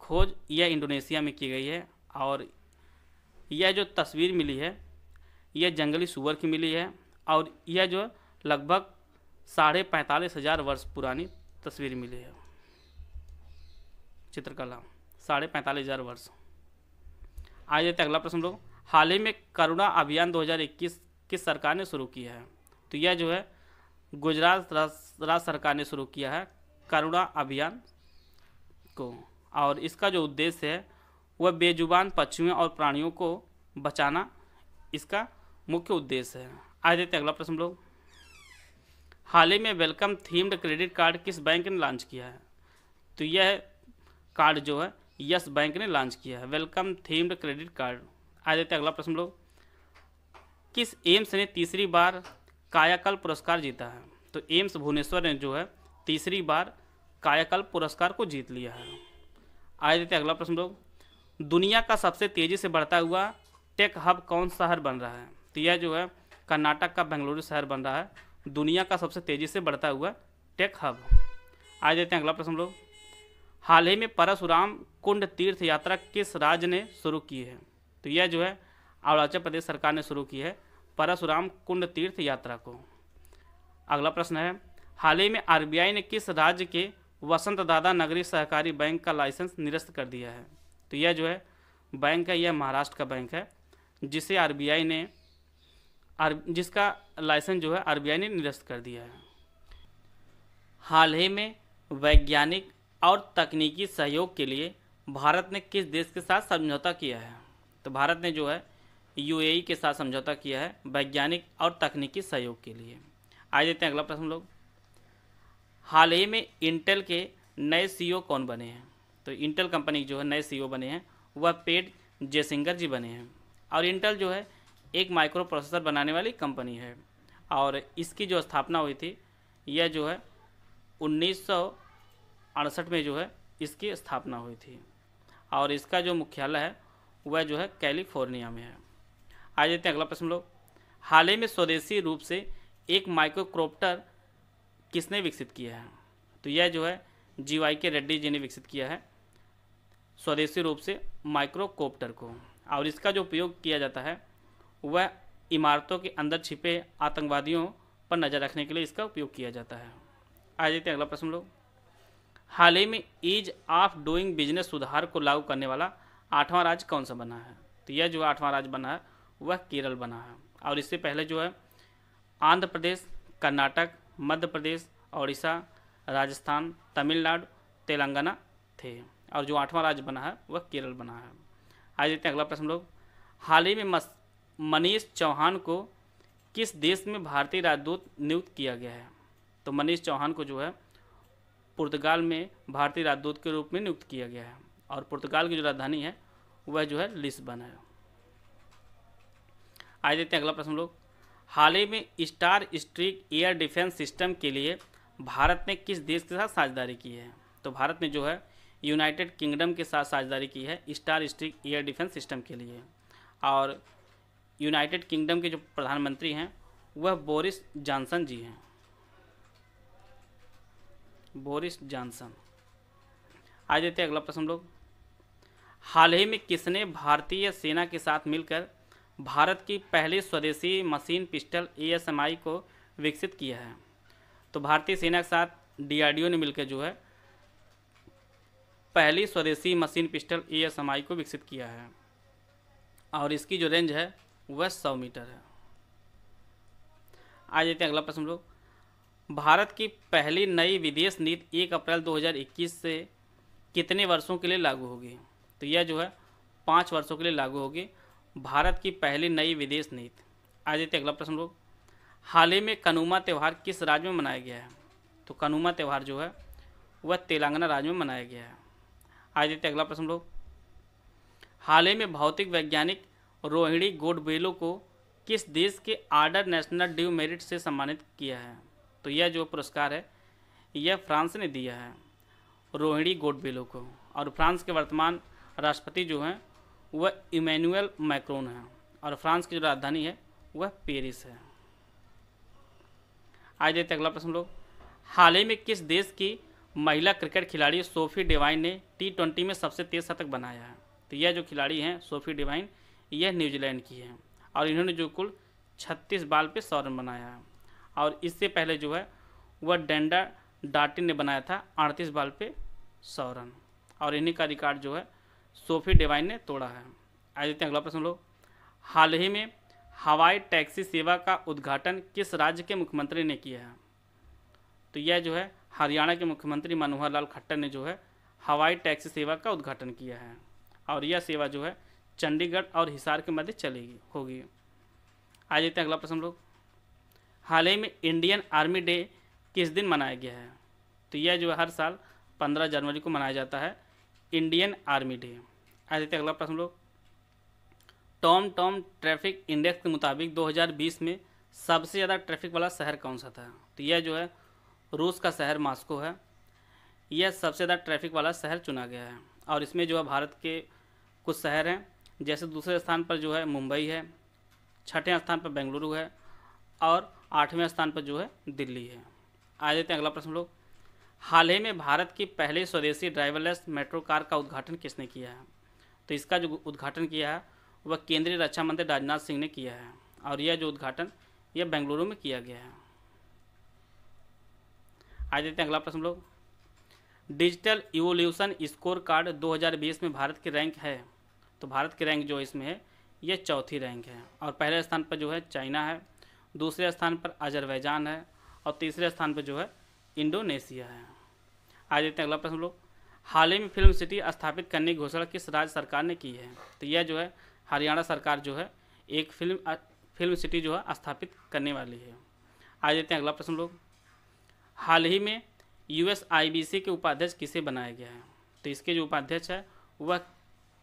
खोज यह इंडोनेशिया में की गई है और यह जो तस्वीर मिली है यह जंगली सुअर की मिली है और यह जो लगभग साढ़े पैंतालीस हज़ार वर्ष पुरानी तस्वीर मिली है चित्रकला साढ़े पैंतालीस हज़ार वर्ष आ जाते अगला प्रश्न लोग हाल ही में करुणा अभियान 2021 किस सरकार ने शुरू किया है तो यह जो है गुजरात राज सरकार ने शुरू किया है करुणा अभियान को और इसका जो उद्देश्य है वह बेजुबान पक्षियों और प्राणियों को बचाना इसका मुख्य उद्देश्य है आज देते अगला प्रश्न लोग हाल ही में वेलकम थीम्ड क्रेडिट कार्ड किस बैंक ने लॉन्च किया है तो यह कार्ड जो है यस बैंक ने लॉन्च किया है वेलकम थीम्ड क्रेडिट कार्ड आ जाते अगला प्रश्न लोग किस एम्स ने तीसरी बार कायाकल्प पुरस्कार जीता है तो एम्स भुवनेश्वर ने जो है तीसरी बार कायाकल्प पुरस्कार को जीत लिया है आ जाते अगला प्रश्न लोग दुनिया का सबसे तेज़ी से बढ़ता हुआ टेक हब कौन शहर बन रहा है तो यह जो है कर्नाटक का बेंगलुरु शहर बन रहा है दुनिया का सबसे तेज़ी से बढ़ता हुआ टेक हब आ जाते हैं अगला प्रश्न लोग हाल ही में परशुराम कुंड तीर्थ यात्रा किस राज्य ने शुरू की है तो यह जो है अरुणाचल प्रदेश सरकार ने शुरू की है परशुराम कुंड तीर्थ यात्रा को अगला प्रश्न है हाल ही में आरबीआई ने किस राज्य के वसंत दादा नगरी सहकारी बैंक का लाइसेंस निरस्त कर दिया है तो यह जो है बैंक है यह महाराष्ट्र का बैंक है जिसे आर ने आर जिसका लाइसेंस जो है आर ने निरस्त कर दिया है हाल ही में वैज्ञानिक और तकनीकी सहयोग के लिए भारत ने किस देश के साथ समझौता किया है तो भारत ने जो है यूएई के साथ समझौता किया है वैज्ञानिक और तकनीकी सहयोग के लिए आ देते हैं अगला प्रश्न लोग हाल ही में इंटेल के नए सीईओ e कौन बने हैं तो इंटेल कंपनी जो है नए सीईओ e बने हैं वह पेड जयसिंगर जी बने हैं और इंटेल जो है एक माइक्रो प्रोसेसर बनाने वाली कंपनी है और इसकी जो स्थापना हुई थी यह जो है उन्नीस अड़सठ में जो है इसकी स्थापना हुई थी और इसका जो मुख्यालय है वह जो है कैलिफोर्निया में है आ जाते हैं अगला प्रश्न लोग हाल ही में स्वदेशी रूप से एक माइक्रोक्रोप्टर किसने विकसित किया है तो यह जो है जी वाई के रेड्डी जी ने विकसित किया है स्वदेशी रूप से माइक्रोकोप्टर को और इसका जो उपयोग किया जाता है वह इमारतों के अंदर छिपे आतंकवादियों पर नज़र रखने के लिए इसका उपयोग किया जाता है आ जाते हैं अगला प्रश्न लोग हाल ही में ईज ऑफ डूइंग बिजनेस सुधार को लागू करने वाला आठवां राज्य कौन सा बना है तो यह जो आठवां राज्य बना है वह केरल बना है और इससे पहले जो है आंध्र प्रदेश कर्नाटक मध्य प्रदेश उड़ीसा राजस्थान तमिलनाडु तेलंगाना थे और जो आठवां राज्य बना है वह केरल बना है आज देखते हैं अगला प्रश्न लोग हाल ही में मनीष चौहान को किस देश में भारतीय राजदूत नियुक्त किया गया है तो मनीष चौहान को जो है पुर्तगाल में भारतीय राजदूत के रूप में नियुक्त किया गया है और पुर्तगाल की जो राजधानी है वह जो है लिस्बन है आ देते हैं अगला प्रश्न लोग हाल ही में Starstreak air defence system के लिए भारत ने किस देश के साथ साझेदारी की है तो भारत ने जो है यूनाइटेड किंगडम के साथ साझेदारी की है Starstreak air defence system के लिए और यूनाइटेड किंगडम के जो प्रधानमंत्री हैं वह बोरिस जॉनसन जी हैं बोरिस जॉनसन आज देते हैं अगला प्रश्न लोग हाल ही में किसने भारतीय सेना के साथ मिलकर भारत की पहली स्वदेशी मशीन पिस्टल एएसएमआई को विकसित किया है तो भारतीय सेना के साथ डीआरडीओ ने मिलकर जो है पहली स्वदेशी मशीन पिस्टल एएसएमआई को विकसित किया है और इसकी जो रेंज है वह सौ मीटर है आ देते हैं अगला प्रश्न लोग भारत की पहली नई विदेश नीति एक अप्रैल 2021 से कितने वर्षों के लिए लागू होगी तो यह जो है पाँच वर्षों के लिए लागू होगी भारत की पहली नई विदेश नीति आ जाते अगला प्रश्न लोग हाल ही में कनुमा त्यौहार किस राज्य में मनाया गया है तो कनुमा त्यौहार जो है वह तेलंगाना राज्य में मनाया गया है आ जाते अगला प्रश्न लोग हाल ही में भौतिक वैज्ञानिक रोहिणी गोडबेलो को किस देश के आर्डर नेशनल ड्यू मेरिट से सम्मानित किया है तो यह जो पुरस्कार है यह फ्रांस ने दिया है रोहिणी गोडबेलो को और फ्रांस के वर्तमान राष्ट्रपति जो हैं वह इमैनुअल मैक्रोन हैं और फ्रांस की जो राजधानी है वह पेरिस है आज देखते अगला प्रश्न लोग हाल ही में किस देश की महिला क्रिकेट खिलाड़ी सोफी डिवाइन ने टी ट्वेंटी में सबसे तेज शतक बनाया है तो यह जो खिलाड़ी हैं सोफी डिवाइन यह न्यूजीलैंड की है और इन्होंने जो कुल छत्तीस बाल पे सौ रन बनाया है और इससे पहले जो है वह डेंडा डाटिन ने बनाया था अड़तीस बॉल पे सौ रन और इन्हीं का रिकॉर्ड जो है सोफी डेवाइन ने तोड़ा है आज देखते हैं अगला प्रश्न लो हाल ही में हवाई टैक्सी सेवा का उद्घाटन किस राज्य के मुख्यमंत्री ने किया है तो यह जो है हरियाणा के मुख्यमंत्री मनोहर लाल खट्टर ने जो है हवाई टैक्सी सेवा का उद्घाटन किया है और यह सेवा जो है चंडीगढ़ और हिसार के मध्य चलेगी होगी आ जाते हैं अगला प्रश्न लोग हाल ही में इंडियन आर्मी डे किस दिन मनाया गया है तो यह जो हर साल पंद्रह जनवरी को मनाया जाता है इंडियन आर्मी डे आदित्य अगला प्रश्न लोग टॉम टॉम ट्रैफिक इंडेक्स के मुताबिक 2020 में सबसे ज़्यादा ट्रैफिक वाला शहर कौन सा था तो यह जो है रूस का शहर मास्को है यह सबसे ज़्यादा ट्रैफिक वाला शहर चुना गया है और इसमें जो है भारत के कुछ शहर हैं जैसे दूसरे स्थान पर जो है मुंबई है छठे स्थान पर बेंगलुरु है और आठवें स्थान पर जो है दिल्ली है आ जाते हैं अगला प्रश्न लोग हाल ही में भारत की पहली स्वदेशी ड्राइवरलेस मेट्रो कार का उद्घाटन किसने किया है तो इसका जो उद्घाटन किया है वह केंद्रीय रक्षा मंत्री राजनाथ सिंह ने किया है और यह जो उद्घाटन यह बेंगलुरु में किया गया है आ जाते हैं अगला प्रश्न लोग डिजिटल इवोल्यूशन स्कोर कार्ड 2020 में भारत की रैंक है तो भारत की रैंक जो इसमें है यह चौथी रैंक है और पहले स्थान पर जो है चाइना है दूसरे स्थान पर अजरबैजान है और तीसरे स्थान पर जो है इंडोनेशिया है आज देखते हैं अगला प्रश्न लोग हाल ही में फिल्म सिटी स्थापित करने की घोषणा किस राज्य सरकार ने की है तो यह जो है हरियाणा सरकार जो है एक फिल्म फिल्म सिटी जो है स्थापित करने वाली है आज देखते हैं अगला प्रश्न लोग हाल ही में यूएस के उपाध्यक्ष किसे बनाया गया है तो इसके जो उपाध्यक्ष है वह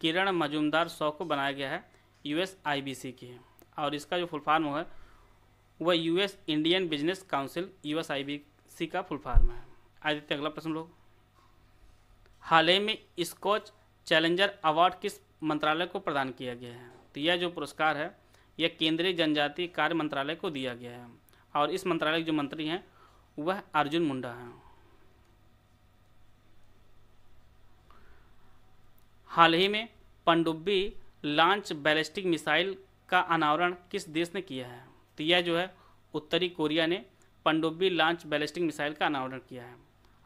किरण मजूमदार शौ को बनाया गया है बी सी की और इसका जो फुल फॉर्म है वह US Indian business council B C का फुल फॉर्म है देखते अगला प्रश्न लोग हाल ही में स्कॉच चैलेंजर अवार्ड किस मंत्रालय को प्रदान किया गया है तो यह जो पुरस्कार है यह केंद्रीय जनजातीय कार्य मंत्रालय को दिया गया है और इस मंत्रालय के जो मंत्री हैं वह अर्जुन मुंडा हैं हाल ही में पंडुब्बी लॉन्च बैलिस्टिक मिसाइल का अनावरण किस देश ने किया है तो यह जो है उत्तरी कोरिया ने पनडुब्बी लॉन्च बैलिस्टिक मिसाइल का अनावरण किया है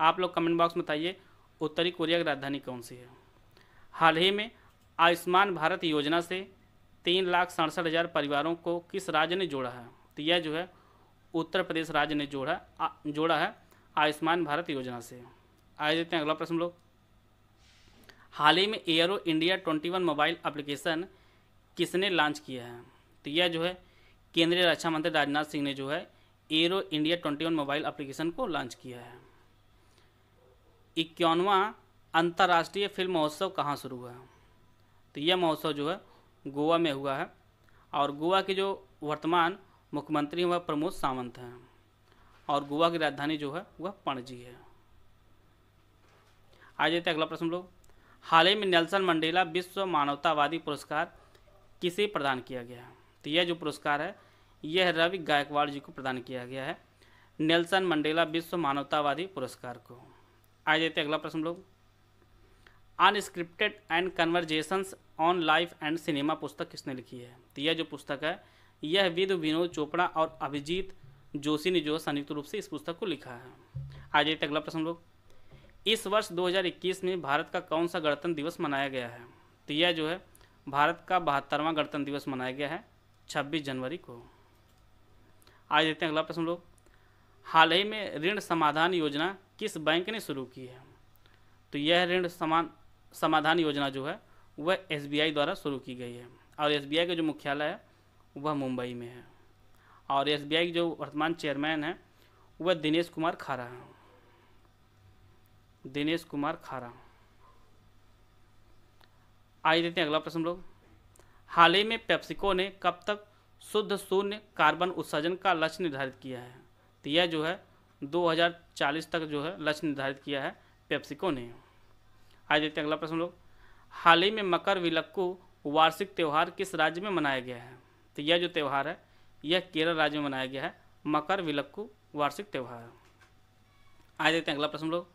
आप लोग कमेंट बॉक्स में बताइए उत्तरी कोरिया की राजधानी कौन सी है हाल ही में आयुष्मान भारत योजना से तीन लाख सड़सठ हज़ार परिवारों को किस राज्य ने जोड़ा है तो यह जो है उत्तर प्रदेश राज्य ने जोड़ा आ, जोड़ा है आयुष्मान भारत योजना से आए देते हैं अगला प्रश्न लोग हाल ही में aero India twenty mobile application किसने लॉन्च किया है तो यह जो है केंद्रीय रक्षा मंत्री राजनाथ सिंह ने जो है aero India twenty one mobile application को लॉन्च किया है इक्यानवा अंतर्राष्ट्रीय फिल्म महोत्सव कहाँ शुरू हुआ है तो यह महोत्सव जो है गोवा में हुआ है और गोवा के जो वर्तमान मुख्यमंत्री हैं वह प्रमोद सावंत हैं और गोवा की राजधानी जो है वह पणजी है आ जाते अगला प्रश्न लोग हाल ही में नेल्सन मंडेला विश्व मानवतावादी पुरस्कार किसे प्रदान किया गया है तो यह जो पुरस्कार है यह रवि गायकवाड़ जी को प्रदान किया गया है नेल्सन मंडेला विश्व मानवतावादी पुरस्कार को आ जाते अगला प्रश्न लोग unscripted and conversations on life and cinema पुस्तक किसने लिखी है तो यह जो पुस्तक है यह विद विनोद चोपड़ा और अभिजीत जोशी ने जो है संयुक्त रूप से इस पुस्तक को लिखा है आ जाइए अगला प्रश्न लोग इस वर्ष 2021 में भारत का कौन सा गणतंत्र दिवस मनाया गया है तो यह जो है भारत का बहत्तरवां गणतंत्र दिवस मनाया गया है 26 जनवरी को आज देखते हैं अगला प्रश्न लोग हाल ही में ऋण समाधान योजना किस बैंक ने शुरू की है तो यह ऋण समान समाधान योजना जो है वह एसबीआई द्वारा शुरू की गई है और एसबीआई का जो मुख्यालय है वह मुंबई में है और एसबीआई के जो वर्तमान चेयरमैन है वह दिनेश कुमार खारा है दिनेश कुमार खारा आइए देते हैं अगला प्रश्न लोग हाल ही में पेप्सिको ने कब तक शुद्ध शून्य कार्बन उत्सर्जन का लक्ष्य निर्धारित किया है तो यह जो है 2040 तक जो है लक्ष्य निर्धारित किया है पेप्सिको ने आज देखते हैं अगला प्रश्न लोग हाल ही में मकर विलक्कू वार्षिक त्यौहार किस राज्य में मनाया गया है तो यह जो त्यौहार है यह केरल राज्य में मनाया गया है मकर विलक्कू वार्षिक त्यौहार आज देखते हैं अगला प्रश्न लोग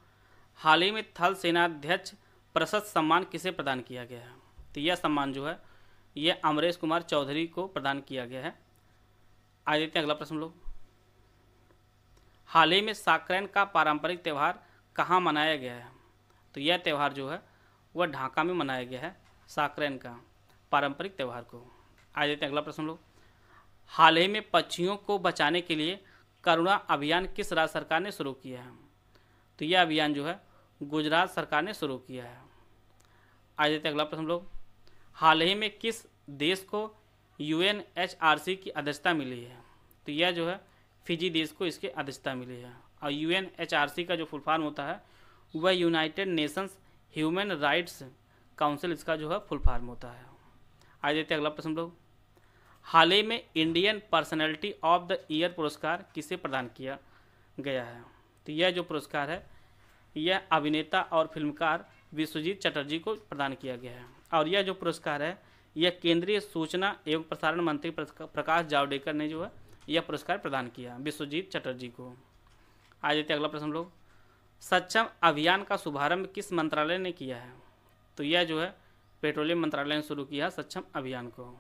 हाल ही में थल सेनाध्यक्ष प्रशस्त सम्मान किसे प्रदान किया गया है तो यह सम्मान जो है ये अमरेश कुमार चौधरी को प्रदान किया गया है आज देते हैं अगला प्रश्न लोग हाल ही में साकरण का पारंपरिक त्यौहार कहाँ मनाया गया है तो यह त्यौहार जो है वह ढाका में मनाया गया है साकरैन का पारंपरिक त्यौहार को आज देते हैं अगला प्रश्न लोग हाल ही में पक्षियों को बचाने के लिए करुणा अभियान किस राज्य सरकार ने शुरू किया है तो यह अभियान जो है गुजरात सरकार ने शुरू किया है आज जाते अगला प्रश्न लोग हाल ही में किस देश को यू की अध्यक्षता मिली है तो यह जो है फिजी देश को इसकी अध्यक्षता मिली है और यू का जो फुल फॉर्म होता है वह united nations human rights council इसका जो है फुल फॉर्म होता है आज देते अगला प्रश्न लोग हाल ही में Indian personality of the year पुरस्कार किसे प्रदान किया गया है तो यह जो पुरस्कार है यह अभिनेता और फिल्मकार विश्वजीत चटर्जी को प्रदान किया गया है और यह जो पुरस्कार है यह केंद्रीय सूचना एवं प्रसारण मंत्री प्रकाश जावड़ेकर ने जो है यह पुरस्कार प्रदान किया विश्वजीत चटर्जी को आ जाते अगला प्रश्न लोग सक्षम अभियान का शुभारंभ किस मंत्रालय ने किया है तो यह जो है पेट्रोलियम मंत्रालय ने शुरू किया सक्षम अभियान को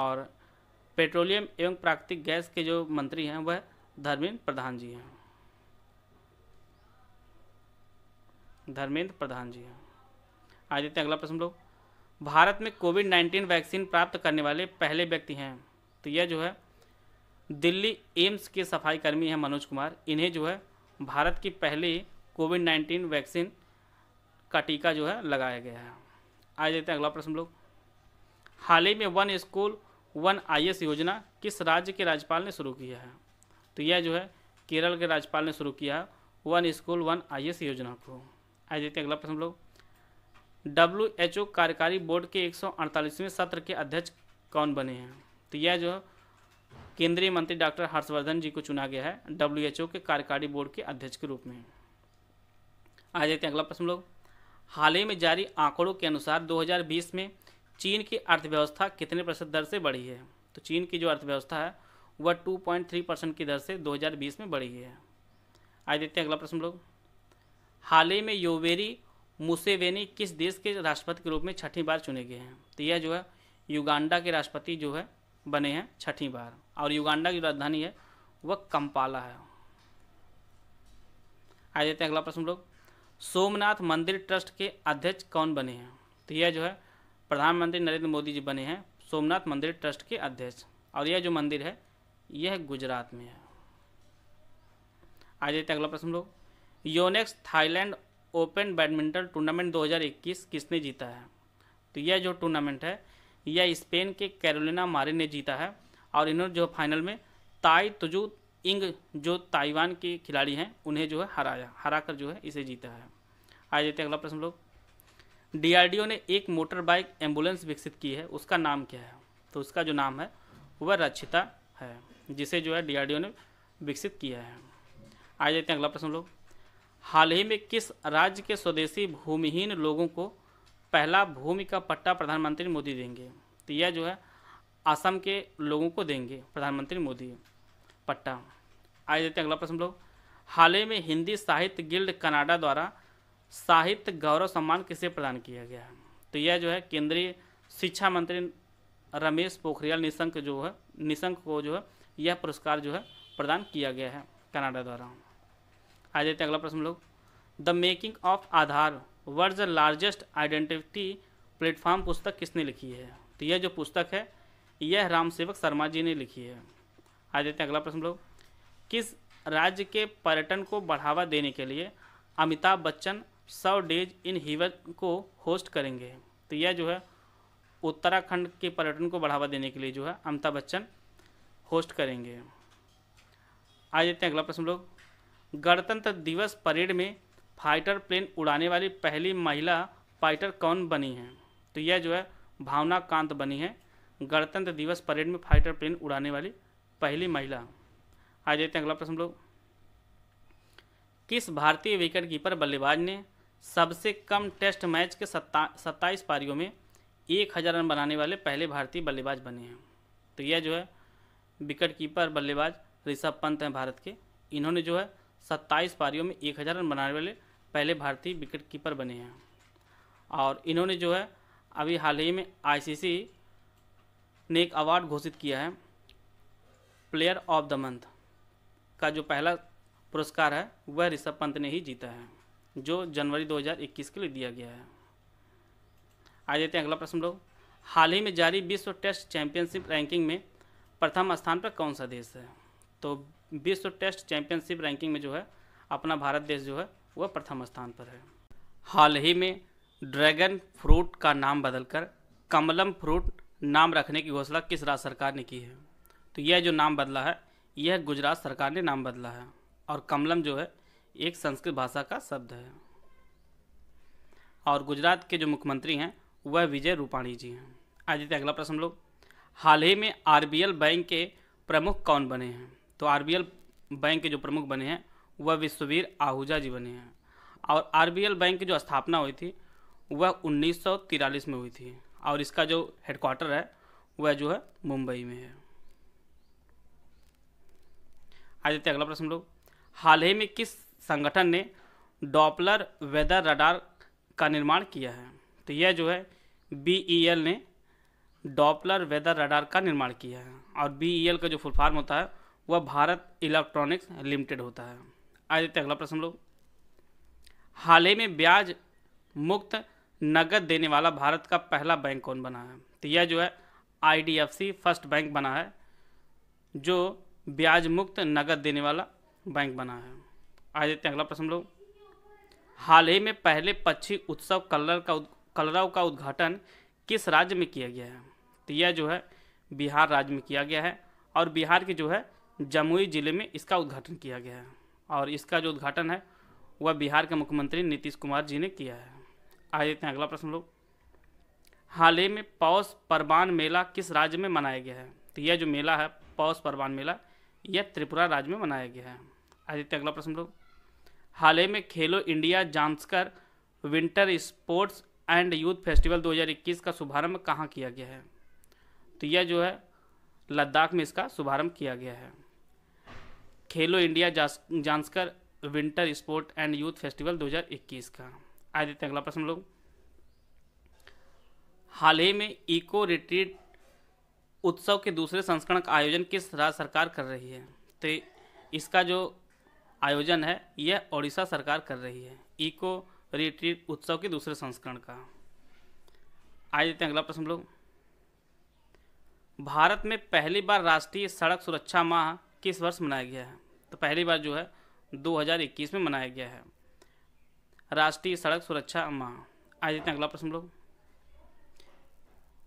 और पेट्रोलियम एवं प्राकृतिक गैस के जो मंत्री हैं वह धर्मेंद्र प्रधान जी हैं धर्मेंद्र प्रधान जी हैं आ जाते हैं अगला प्रश्न लोग भारत में कोविड नाइन्टीन वैक्सीन प्राप्त करने वाले पहले व्यक्ति हैं तो यह जो है दिल्ली एम्स के सफाईकर्मी हैं मनोज कुमार इन्हें जो है भारत की पहली कोविड नाइन्टीन वैक्सीन का टीका जो है लगाया गया है आ देते हैं अगला प्रश्न लोग हाल ही में वन स्कूल वन आई योजना किस राज्य के राज्यपाल ने शुरू किया है तो यह जो है केरल के राज्यपाल ने शुरू किया है वन स्कूल वन आई योजना को आ देते हैं अगला प्रश्न लोग डब्ल्यू एच ओ कार्यकारी बोर्ड के 148वें सत्र के अध्यक्ष कौन बने हैं तो यह जो केंद्रीय मंत्री डॉक्टर हर्षवर्धन जी को चुना गया है डब्ल्यू एच ओ के कार्यकारी बोर्ड के अध्यक्ष के रूप में आ जाते हैं अगला प्रश्न लोग हाल ही में जारी आंकड़ों के अनुसार 2020 में चीन की अर्थव्यवस्था कितने प्रतिशत दर से बढ़ी है तो चीन की जो अर्थव्यवस्था है वह 2.3 परसेंट की दर से 2020 में बढ़ी है आज देखते हैं अगला प्रश्न लोग हाल ही में योवेरी मुसेवेनी किस देश के राष्ट्रपति के रूप में छठी बार चुने गए हैं तो यह जो है युगांडा के राष्ट्रपति जो है बने हैं छठी बार और युगांडा की राजधानी है वह कंपाला है आ जाते हैं अगला प्रश्न लोग सोमनाथ मंदिर ट्रस्ट के अध्यक्ष कौन बने हैं तो यह जो है प्रधानमंत्री नरेंद्र मोदी जी बने हैं सोमनाथ मंदिर ट्रस्ट के अध्यक्ष और यह जो मंदिर है यह गुजरात में है आ जाते अगला प्रश्न लोग Yonex Thailand open badminton tournament 2021 किसने जीता है तो यह जो टूर्नामेंट है यह स्पेन के कैरोलिना मारे ने जीता है और इन्होंने जो फाइनल में ताई तुजू इंग जो ताइवान के खिलाड़ी हैं उन्हें जो है हराया हरा कर जो है इसे जीता है आ जाते हैं अगला प्रश्न लोग डी ने एक मोटर बाइक एम्बुलेंस विकसित की है उसका नाम क्या है तो उसका जो नाम है वह रक्षिता है जिसे जो है डी ने विकसित किया है आ जाते हैं अगला प्रश्न लोग हाल ही में किस राज्य के स्वदेशी भूमिहीन लोगों को पहला भूमि का पट्टा प्रधानमंत्री मोदी देंगे तो यह जो है असम के लोगों को देंगे प्रधानमंत्री मोदी पट्टा आइए देते हैं अगला प्रश्न लोग हाल ही में हिंदी साहित्य गिल्ड कनाडा द्वारा साहित्य गौरव सम्मान किसे प्रदान किया गया है तो यह जो है केंद्रीय शिक्षा मंत्री रमेश पोखरियाल निशंक जो है निशंक को जो है यह पुरस्कार जो है प्रदान किया गया है कनाडा द्वारा आ जाते अगला प्रश्न लोग the making of Aadhaar world's the largest identity platform पुस्तक किसने लिखी है तो यह जो पुस्तक है यह राम सेवक शर्मा जी ने लिखी है आ जाते हैं अगला प्रश्न लोग किस राज्य के पर्यटन को बढ़ावा देने के लिए अमिताभ बच्चन सौ डेज इन हीवर को होस्ट करेंगे तो यह जो है उत्तराखंड के पर्यटन को बढ़ावा देने के लिए जो है अमिताभ बच्चन होस्ट करेंगे आ जाते हैं अगला प्रश्न लोग गणतंत्र दिवस परेड में फाइटर प्लेन उड़ाने वाली पहली महिला फाइटर कौन बनी है तो यह जो है भावना कांत बनी है गणतंत्र दिवस परेड में फाइटर प्लेन उड़ाने वाली पहली महिला आ जाते हैं अगला प्रश्न लोग किस भारतीय विकेट कीपर बल्लेबाज ने सबसे कम टेस्ट मैच के सत्ता सत्ताईस पारियों में एक हज़ार रन बनाने वाले पहले भारतीय बल्लेबाज बने हैं तो यह जो है विकेट कीपर बल्लेबाज ऋषभ पंत हैं भारत के इन्होंने जो है सत्ताईस पारियों में एक हज़ार रन बनाने वाले पहले भारतीय विकेट कीपर बने हैं और इन्होंने जो है अभी हाल ही में आईसीसी ने एक अवार्ड घोषित किया है प्लेयर ऑफ द मंथ का जो पहला पुरस्कार है वह ऋषभ पंत ने ही जीता है जो जनवरी 2021 के लिए दिया गया है आ जाते हैं अगला प्रश्न लोग हाल ही में जारी विश्व टेस्ट चैंपियनशिप रैंकिंग में प्रथम स्थान पर कौन सा देश है तो विश्व टेस्ट चैंपियनशिप रैंकिंग में जो है अपना भारत देश जो है वह प्रथम स्थान पर है हाल ही में ड्रैगन फ्रूट का नाम बदलकर कमलम फ्रूट नाम रखने की घोषणा किस राज्य सरकार ने की है तो यह जो नाम बदला है यह गुजरात सरकार ने नाम बदला है और कमलम जो है एक संस्कृत भाषा का शब्द है और गुजरात के जो मुख्यमंत्री हैं वह विजय रूपाणी जी हैं आज अगला प्रश्न लोग हाल ही में आरबीएल बैंक के प्रमुख कौन बने हैं तो आर बैंक के जो प्रमुख बने हैं वह विश्ववीर आहूजा जी बने हैं और आर बैंक की जो स्थापना हुई थी वह उन्नीस में हुई थी और इसका जो हेडक्वार्टर है वह जो है मुंबई में है आ जाते अगला प्रश्न लोग हाल ही में किस संगठन ने डॉपलर वेदर रडार का निर्माण किया है तो यह जो है बी ई एल ने डॉपलर वेदर रडार का निर्माण किया है और बी ई एल का जो फुल होता है वह भारत इलेक्ट्रॉनिक्स लिमिटेड होता है आज देखते अगला प्रश्न लोग हाल ही में ब्याज मुक्त नगद देने वाला भारत का पहला बैंक कौन बना है तो यह जो है आईडीएफसी फर्स्ट बैंक बना है जो ब्याज मुक्त नगद देने वाला बैंक बना है आज देखते अगला प्रश्न लोग हाल ही में पहले पक्षी उत्सव कलर का कलरव का उद्घाटन किस राज्य में किया गया है तो यह जो है बिहार राज्य में किया गया है और बिहार की जो है जमुई जिले में इसका उद्घाटन किया गया है और इसका जो उद्घाटन है वह बिहार के मुख्यमंत्री नीतीश कुमार जी ने किया है आ देते हैं अगला प्रश्न लोग हाल ही में पौष परवान मेला किस राज्य में मनाया गया है तो यह जो मेला है पौष परवान मेला यह त्रिपुरा राज्य में मनाया गया है आ देते हैं अगला प्रश्न लोग हाल ही में Khelo India Zanskar winter sports and youth festival 2021 का शुभारंभ कहाँ किया गया है तो यह जो है लद्दाख में इसका शुभारंभ किया गया है Khelo India Zanskar winter sport and youth festival 2021 का आज देते हैं अगला प्रश्न लोग हाल ही में इको रिट्रीट उत्सव के दूसरे संस्करण का आयोजन किस राज्य सरकार कर रही है तो इसका जो आयोजन है यह ओडिशा सरकार कर रही है इको रिट्रीट उत्सव के दूसरे संस्करण का आज देते अगला प्रश्न लोग भारत में पहली बार राष्ट्रीय सड़क सुरक्षा माह किस वर्ष मनाया गया है तो पहली बार जो है 2021 में मनाया गया है राष्ट्रीय सड़क सुरक्षा माह आज इतना अगला प्रश्न लोग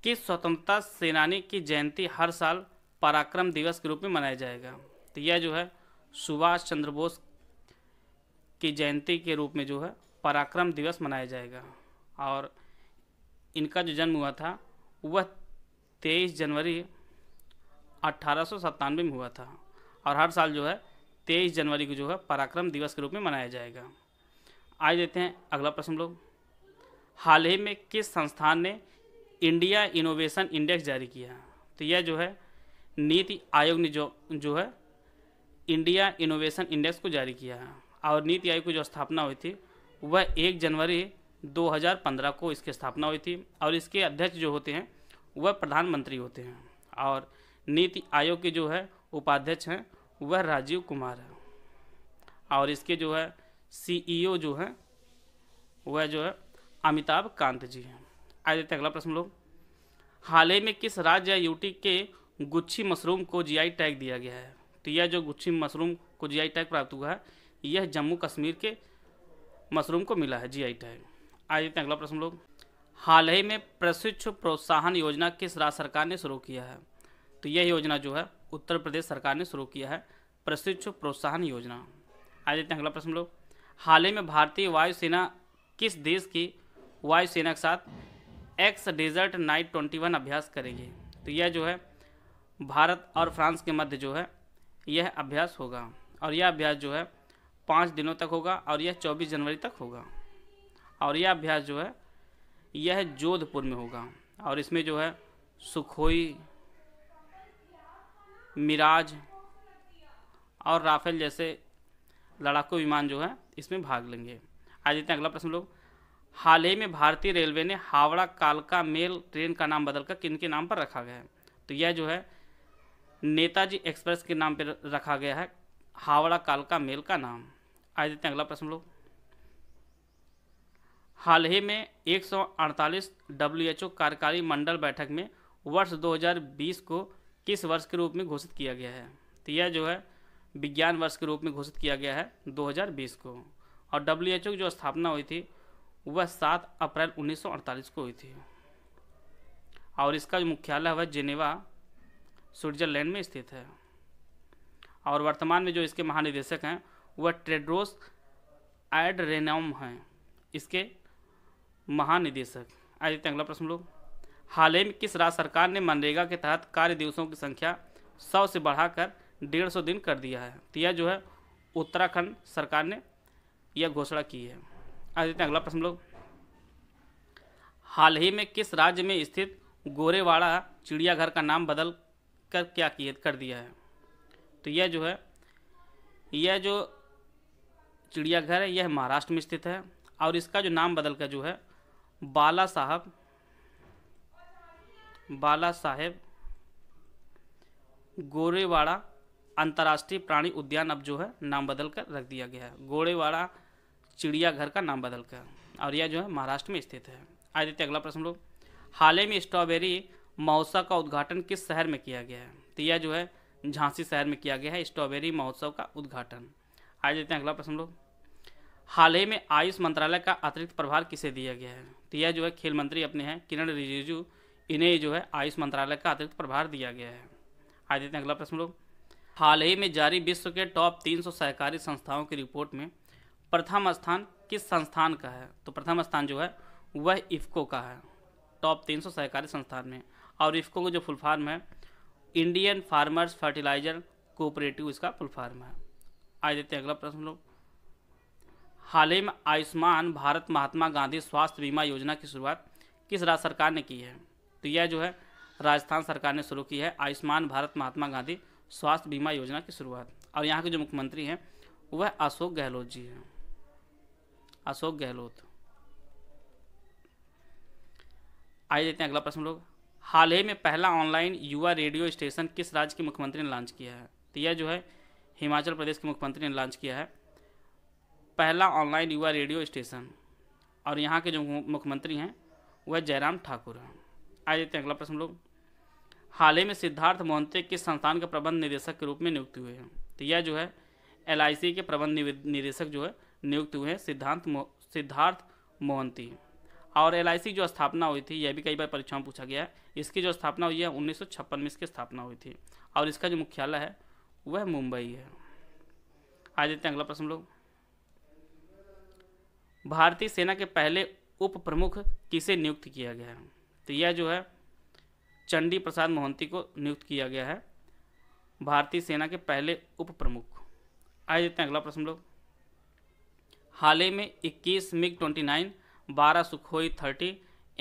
किस स्वतंत्रता सेनानी की जयंती हर साल पराक्रम दिवस के रूप में मनाया जाएगा तो यह जो है सुभाष चंद्र बोस की जयंती के रूप में जो है पराक्रम दिवस मनाया जाएगा और इनका जो जन्म हुआ था वह तेईस जनवरी अट्ठारह में हुआ था और हर साल जो है तेईस जनवरी को जो है पराक्रम दिवस के रूप में मनाया जाएगा आज देते हैं अगला प्रश्न लोग हाल ही में किस संस्थान ने इंडिया इनोवेशन इंडेक्स जारी किया तो यह जो है नीति आयोग ने जो जो है इंडिया इनोवेशन इंडेक्स को जारी किया है और नीति आयोग की जो स्थापना हुई थी वह एक जनवरी 2015 को इसकी स्थापना हुई थी और इसके अध्यक्ष जो होते हैं वह प्रधानमंत्री होते हैं और नीति आयोग के जो है उपाध्यक्ष हैं वह राजीव कुमार है और इसके जो है सीईओ e जो है वह जो है अमिताभ कांत जी हैं आइए देखते अगला प्रश्न लोग हाल ही में किस राज्य या यूटी के गुच्छी मशरूम को जीआई टैग दिया गया है तो यह जो गुच्छी मशरूम को जीआई टैग प्राप्त हुआ है यह जम्मू कश्मीर के मशरूम को मिला है जीआई टैग आइए देखते अगला प्रश्न लोग हाल ही में प्रशिक्षु प्रोत्साहन योजना किस राज्य सरकार ने शुरू किया है तो यह योजना जो है उत्तर प्रदेश सरकार ने शुरू किया है प्रशिक्षु प्रोत्साहन योजना आ जाते हैं अगला प्रश्न लोग हाल ही में भारतीय वायुसेना किस देश की वायुसेना के साथ ex desert knight twenty one अभ्यास करेगी तो यह जो है भारत और फ्रांस के मध्य जो है यह अभ्यास होगा और यह अभ्यास जो है पाँच दिनों तक होगा और यह चौबीस जनवरी तक होगा और यह अभ्यास जो है यह जोधपुर में होगा और इसमें जो है सुखोई मिराज और राफेल जैसे लड़ाकू विमान जो है इसमें भाग लेंगे आज इतना अगला प्रश्न लोग हाल ही में भारतीय रेलवे ने हावड़ा कालका मेल ट्रेन का नाम बदलकर किन के नाम पर रखा गया है तो यह जो है नेताजी एक्सप्रेस के नाम पर रखा गया है हावड़ा कालका मेल का नाम आज देते हैं अगला प्रश्न लोग हाल ही में 148 सौ कार्यकारी मंडल बैठक में वर्ष 2020 को किस वर्ष के रूप में घोषित किया गया है तो यह जो है विज्ञान वर्ष के रूप में घोषित किया गया है 2020 को और डब्ल्यू एच ओ की जो स्थापना हुई थी वह 7 अप्रैल 1948 को हुई थी और इसका जो मुख्यालय है वह जिनेवा स्विट्जरलैंड में स्थित है और वर्तमान में जो इसके महानिदेशक हैं वह ट्रेड्रोस एड रेनोम हैं इसके महानिदेशक आइए अगला प्रश्न लोग हाल ही में किस राज्य सरकार ने मनरेगा के तहत कार्य दिवसों की संख्या सौ से बढ़ाकर डेढ़ सौ दिन कर दिया है तो यह जो है उत्तराखंड सरकार ने यह घोषणा की है आज देखते हैं अगला प्रश्न लोग हाल ही में किस राज्य में स्थित गोरेवाड़ा चिड़ियाघर का नाम बदल कर क्या किए कर दिया है तो यह जो है यह जो चिड़ियाघर है यह महाराष्ट्र में स्थित है और इसका जो नाम बदल कर जो है बाला साहब बाला साहेब गोरेवाड़ा अंतर्राष्ट्रीय प्राणी उद्यान अब जो है नाम बदल कर रख दिया गया है गोरेवाड़ा चिड़ियाघर का नाम बदल कर और यह जो है महाराष्ट्र में स्थित है आज देते अगला प्रश्न लोग हाल ही में स्ट्रॉबेरी महोत्सव का उद्घाटन किस शहर में किया गया है तो यह जो है झांसी शहर में किया गया है स्ट्रॉबेरी महोत्सव का उद्घाटन आज देते हैं अगला प्रश्न लोग हाल ही में आयुष मंत्रालय का अतिरिक्त प्रभार किसे दिया गया है तो यह जो है खेल मंत्री अपने हैं किरण रिजिजू इन्हें जो है आयुष मंत्रालय का अतिरिक्त प्रभार दिया गया है आज देते हैं अगला प्रश्न लोग हाल ही में जारी विश्व के टॉप 300 सहकारी संस्थाओं की रिपोर्ट में प्रथम स्थान किस संस्थान का है तो प्रथम स्थान जो है वह इफ्को का है टॉप 300 सहकारी संस्थान में और इफ्को का जो फुल फार्म है इंडियन फार्मर्स फर्टिलाइजर कोऑपरेटिव इसका फुल फार्म है आज देते हैं अगला प्रश्न लोग हाल ही में आयुष्मान भारत महात्मा गांधी स्वास्थ्य बीमा योजना की शुरुआत किस राज्य सरकार ने की है तो यह जो है राजस्थान सरकार ने शुरू की है आयुष्मान भारत महात्मा गांधी स्वास्थ्य बीमा योजना की शुरुआत और यहाँ के जो मुख्यमंत्री हैं वह अशोक गहलोत जी हैं अशोक गहलोत आइए देखते हैं अगला प्रश्न लोग हाल ही में पहला ऑनलाइन युवा रेडियो स्टेशन किस राज्य के मुख्यमंत्री ने लॉन्च किया है तो यह जो है हिमाचल प्रदेश के मुख्यमंत्री ने लॉन्च किया है पहला ऑनलाइन युवा रेडियो स्टेशन और यहाँ के जो मुख्यमंत्री हैं वह जयराम ठाकुर हैं आ जाते हैं अगला प्रश्न लोग हाल ही में सिद्धार्थ मोहंते किस संस्थान के प्रबंध निदेशक के रूप में नियुक्त हुए हैं तो यह जो है एल के प्रबंध निदेशक जो है नियुक्त हुए हैं सिद्धांत सिद्धार्थ मोहंती और एल जो स्थापना हुई थी यह भी कई बार परीक्षा में पूछा गया है इसकी जो स्थापना हुई है उन्नीस में इसकी स्थापना हुई थी और इसका जो मुख्यालय है वह मुंबई है आ देते हैं अगला प्रश्न लोग भारतीय सेना के पहले उप प्रमुख किसे नियुक्त किया गया है तो यह जो है चंडी प्रसाद मोहंती को नियुक्त किया गया है भारतीय सेना के पहले उप प्रमुख आए देते हैं अगला प्रश्न लोग हाल ही में 21 मिग 29, 12 सुखोई 30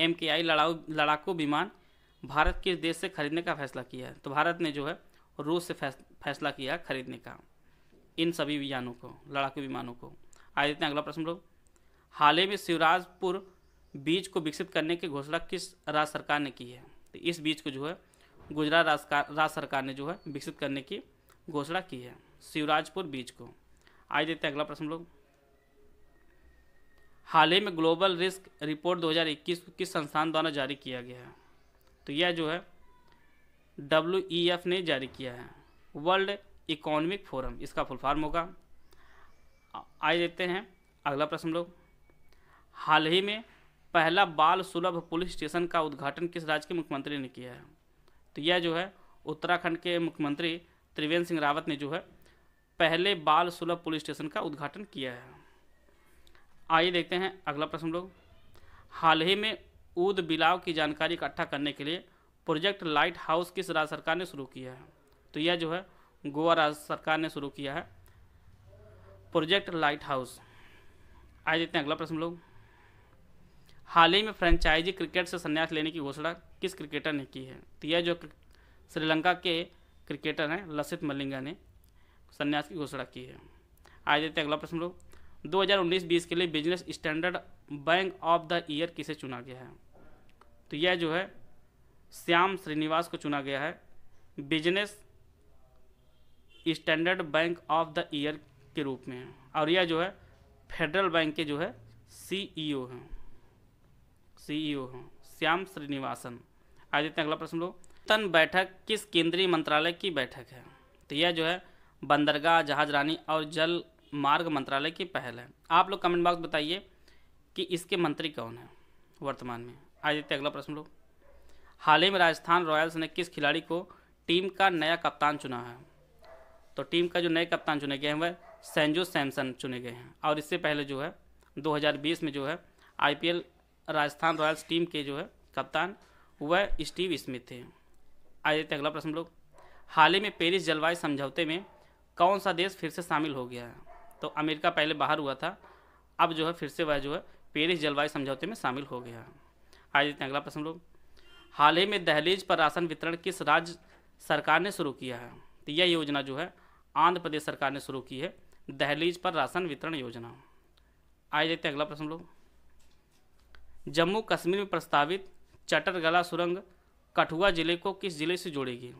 एम के आई लड़ाऊ लड़ाकू विमान भारत किस देश से खरीदने का फैसला किया है तो भारत ने जो है रूस से फैसला किया खरीदने का इन सभी विमानों को लड़ाकू विमानों को आए देते हैं अगला प्रश्न लोग हाल ही में शिवराजपुर बीज को विकसित करने की घोषणा किस राज्य सरकार ने की है तो इस बीज को जो है गुजरात राज्य सरकार ने जो है विकसित करने की घोषणा की है शिवराजपुर बीज को आज देखते हैं अगला प्रश्न लोग हाल ही में ग्लोबल रिस्क रिपोर्ट 2021 को किस संस्थान द्वारा जारी किया गया है तो यह जो है डब्ल्यू ने जारी किया है वर्ल्ड इकोनॉमिक फोरम इसका फुल फॉर्म होगा आइए देखते हैं अगला प्रश्न लोग हाल ही में पहला बाल सुलभ पुलिस स्टेशन का उद्घाटन किस राज्य के मुख्यमंत्री ने किया है तो यह जो है उत्तराखंड के मुख्यमंत्री त्रिवेंद्र सिंह रावत ने जो है पहले बाल सुलभ पुलिस स्टेशन का उद्घाटन किया है आइए देखते हैं अगला प्रश्न लोग हाल ही में ऊद बिलाव की जानकारी इकट्ठा करने के लिए प्रोजेक्ट लाइट हाउस किस राज्य सरकार ने शुरू किया है तो यह जो है गोवा राज्य सरकार ने शुरू किया है प्रोजेक्ट लाइट हाउस आइए देखते हैं अगला प्रश्न लोग हाल ही में फ्रेंचाइजी क्रिकेट से संन्यास लेने की घोषणा किस क्रिकेटर ने की है तो यह जो श्रीलंका के क्रिकेटर हैं लसित मलिंगा ने संन्यास की घोषणा की है आ देते अगला प्रश्न लोग 2019-20 के लिए business standard bank of the year किसे चुना गया है तो यह जो है श्याम श्रीनिवास को चुना गया है business standard bank of the year के रूप में और यह जो है फेडरल बैंक के जो है सीईओ हैं सीईओ e हैं श्याम श्रीनिवासन आज देखते हैं अगला प्रश्न लो तन बैठक किस केंद्रीय मंत्रालय की बैठक है तो यह जो है बंदरगाह जहाजरानी और जल मार्ग मंत्रालय की पहल है आप लोग कमेंट बॉक्स बताइए कि इसके मंत्री कौन है वर्तमान में आज देते अगला प्रश्न लो हाल ही में राजस्थान रॉयल्स ने किस खिलाड़ी को टीम का नया कप्तान चुना है तो टीम का जो नए कप्तान चुने गए हैं वह सेंजू सैमसन चुने गए हैं और इससे पहले जो है 2020 में जो है आईपीएल राजस्थान रॉयल्स टीम के जो है कप्तान वह स्टीव स्मिथ थे आ जाते अगला प्रश्न लोग हाल ही में पेरिस जलवायु समझौते में कौन सा देश फिर से शामिल हो गया है तो अमेरिका पहले बाहर हुआ था अब जो है फिर से वह जो है पेरिस जलवायु समझौते में शामिल हो गया है आ जाते अगला प्रश्न लोग हाल ही में दहलीज पर राशन वितरण किस राज्य सरकार ने शुरू किया है तो यह योजना जो है आंध्र प्रदेश सरकार ने शुरू की है दहलीज पर राशन वितरण योजना आइए देखते अगला प्रश्न लोग जम्मू कश्मीर में प्रस्तावित चटरगला सुरंग कठुआ ज़िले को किस ज़िले से जोड़ेगी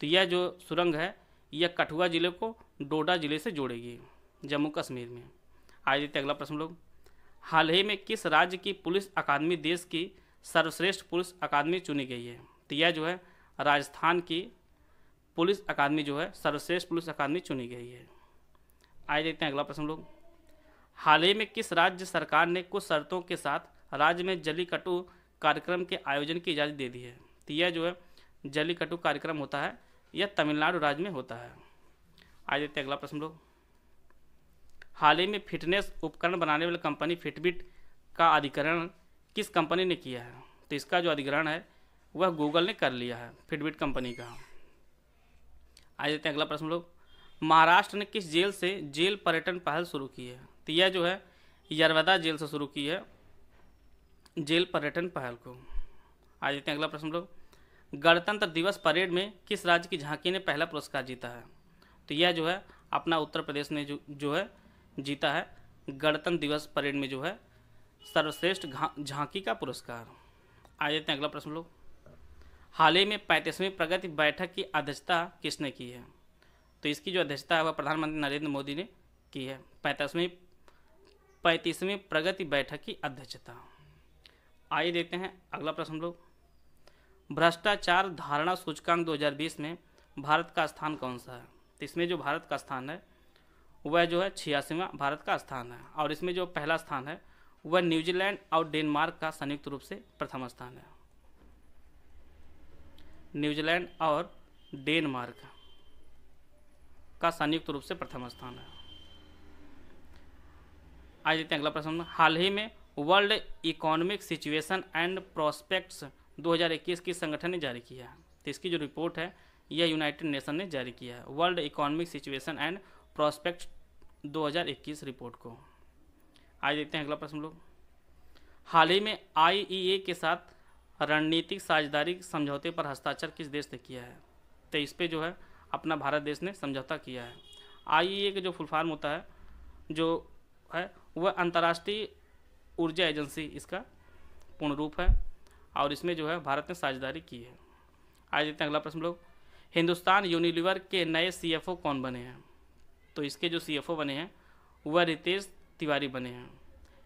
तो यह जो सुरंग है यह कठुआ ज़िले को डोडा ज़िले से जोड़ेगी जम्मू कश्मीर में आज देते अगला प्रश्न लोग हाल ही में किस राज्य की पुलिस अकादमी देश की सर्वश्रेष्ठ पुलिस अकादमी चुनी गई है तो यह जो है राजस्थान की पुलिस अकादमी जो है सर्वश्रेष्ठ पुलिस अकादमी चुनी गई है आइए देखते हैं अगला प्रश्न लोग हाल ही में किस राज्य सरकार ने कुछ शर्तों के साथ राज्य में जलीकटु कार्यक्रम के आयोजन की इजाज़त दे दी है तो यह जो है जलीकटु कार्यक्रम होता है यह तमिलनाडु राज्य में होता है आज देखते हैं अगला प्रश्न लोग हाल ही में फिटनेस उपकरण बनाने वाली कंपनी फिटबिट का अधिग्रहण किस कंपनी ने किया है तो इसका जो अधिग्रहण है वह गूगल ने कर लिया है फिटबिट कंपनी का आज देखते अगला प्रश्न लोग महाराष्ट्र ने किस जेल से जेल पर्यटन पहल शुरू की है तो यह जो है यरवदा जेल से शुरू की है जेल पर्यटन पहल को आ जाते हैं अगला प्रश्न लोग गणतंत्र दिवस परेड में किस राज्य की झांकी ने पहला पुरस्कार जीता है तो यह जो है अपना उत्तर प्रदेश ने जो जो है जीता है गणतंत्र दिवस परेड में जो है सर्वश्रेष्ठ झांकी का पुरस्कार आ जाते हैं अगला प्रश्न लोग हाल ही में पैंतीसवीं प्रगति बैठक की अध्यक्षता किसने की है तो इसकी जो अध्यक्षता है वह प्रधानमंत्री नरेंद्र मोदी ने की है पैंतीसवीं पैंतीसवीं प्रगति बैठक की अध्यक्षता आइए देखते हैं अगला प्रश्न लोग भ्रष्टाचार धारणा सूचकांक 2020 में भारत का स्थान कौन सा है तो इसमें जो भारत का स्थान है वह जो है छियासीवा भारत का स्थान है और इसमें जो पहला स्थान है वह न्यूजीलैंड और डेनमार्क का संयुक्त रूप से प्रथम स्थान है न्यूजीलैंड और डेनमार्क का संयुक्त रूप से प्रथम स्थान है आज देखते हैं अगला प्रश्न हाल ही में world economic situation and prospects 2021 की संगठन ने जारी किया है तो इसकी जो रिपोर्ट है यह यूनाइटेड नेशन ने जारी किया है world economic situation and prospect 2021 report को आज देखते हैं अगला प्रश्न लोग हाल ही में आई के साथ रणनीतिक साझेदारी समझौते पर हस्ताक्षर किस देश ने किया है तो इस पर जो है अपना भारत देश ने समझौता किया है ए का जो फुलफार्म होता है जो है वह अंतर्राष्ट्रीय ऊर्जा एजेंसी इसका पूर्ण रूप है और इसमें जो है भारत ने साझेदारी की है आज देखते हैं अगला प्रश्न लोग हिंदुस्तान यूनिलीवर के नए सीएफओ कौन बने हैं तो इसके जो सीएफओ बने हैं वह रितेश तिवारी बने हैं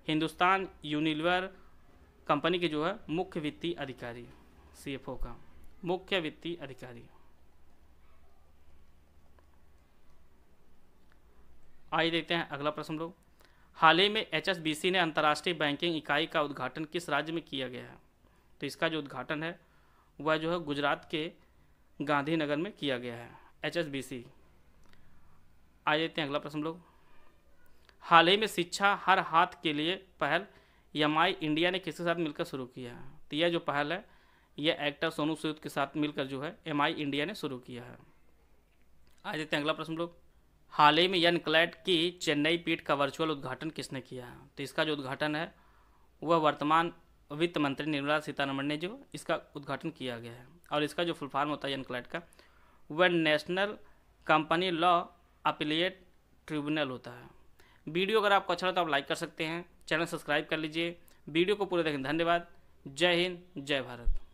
हिंदुस्तान यूनिलीवर कंपनी के जो है मुख्य वित्तीय अधिकारी सीएफओ का मुख्य वित्तीय अधिकारी आइए देखते हैं अगला प्रश्न लोग हाल ही में एचएसबीसी ने अंतर्राष्ट्रीय बैंकिंग इकाई का उद्घाटन किस राज्य में किया गया है तो इसका जो उद्घाटन है वह जो है गुजरात के गांधीनगर में किया गया है एचएसबीसी आ जाते हैं अगला प्रश्न लोग हाल ही में शिक्षा हर हाथ के लिए पहल एम इंडिया ने किसके साथ मिलकर शुरू किया है तो यह जो पहल है यह एक्टर सोनू सूद के साथ मिलकर जो है एम इंडिया ने शुरू किया है आ जाते हैं अगला प्रश्न लोग हाल ही में यन क्लैट की चेन्नई पीठ का वर्चुअल उद्घाटन किसने किया है तो इसका जो उद्घाटन है वह वर्तमान वित्त मंत्री निर्मला सीतारमण ने जो इसका उद्घाटन किया गया है और इसका जो फुल फॉर्म होता है यन क्लैट का वह national company law appellate tribunal होता है वीडियो अगर आपको अच्छा लगता तो आप लाइक कर सकते हैं चैनल सब्सक्राइब कर लीजिए वीडियो को पूरे देखें धन्यवाद जय हिंद जय भारत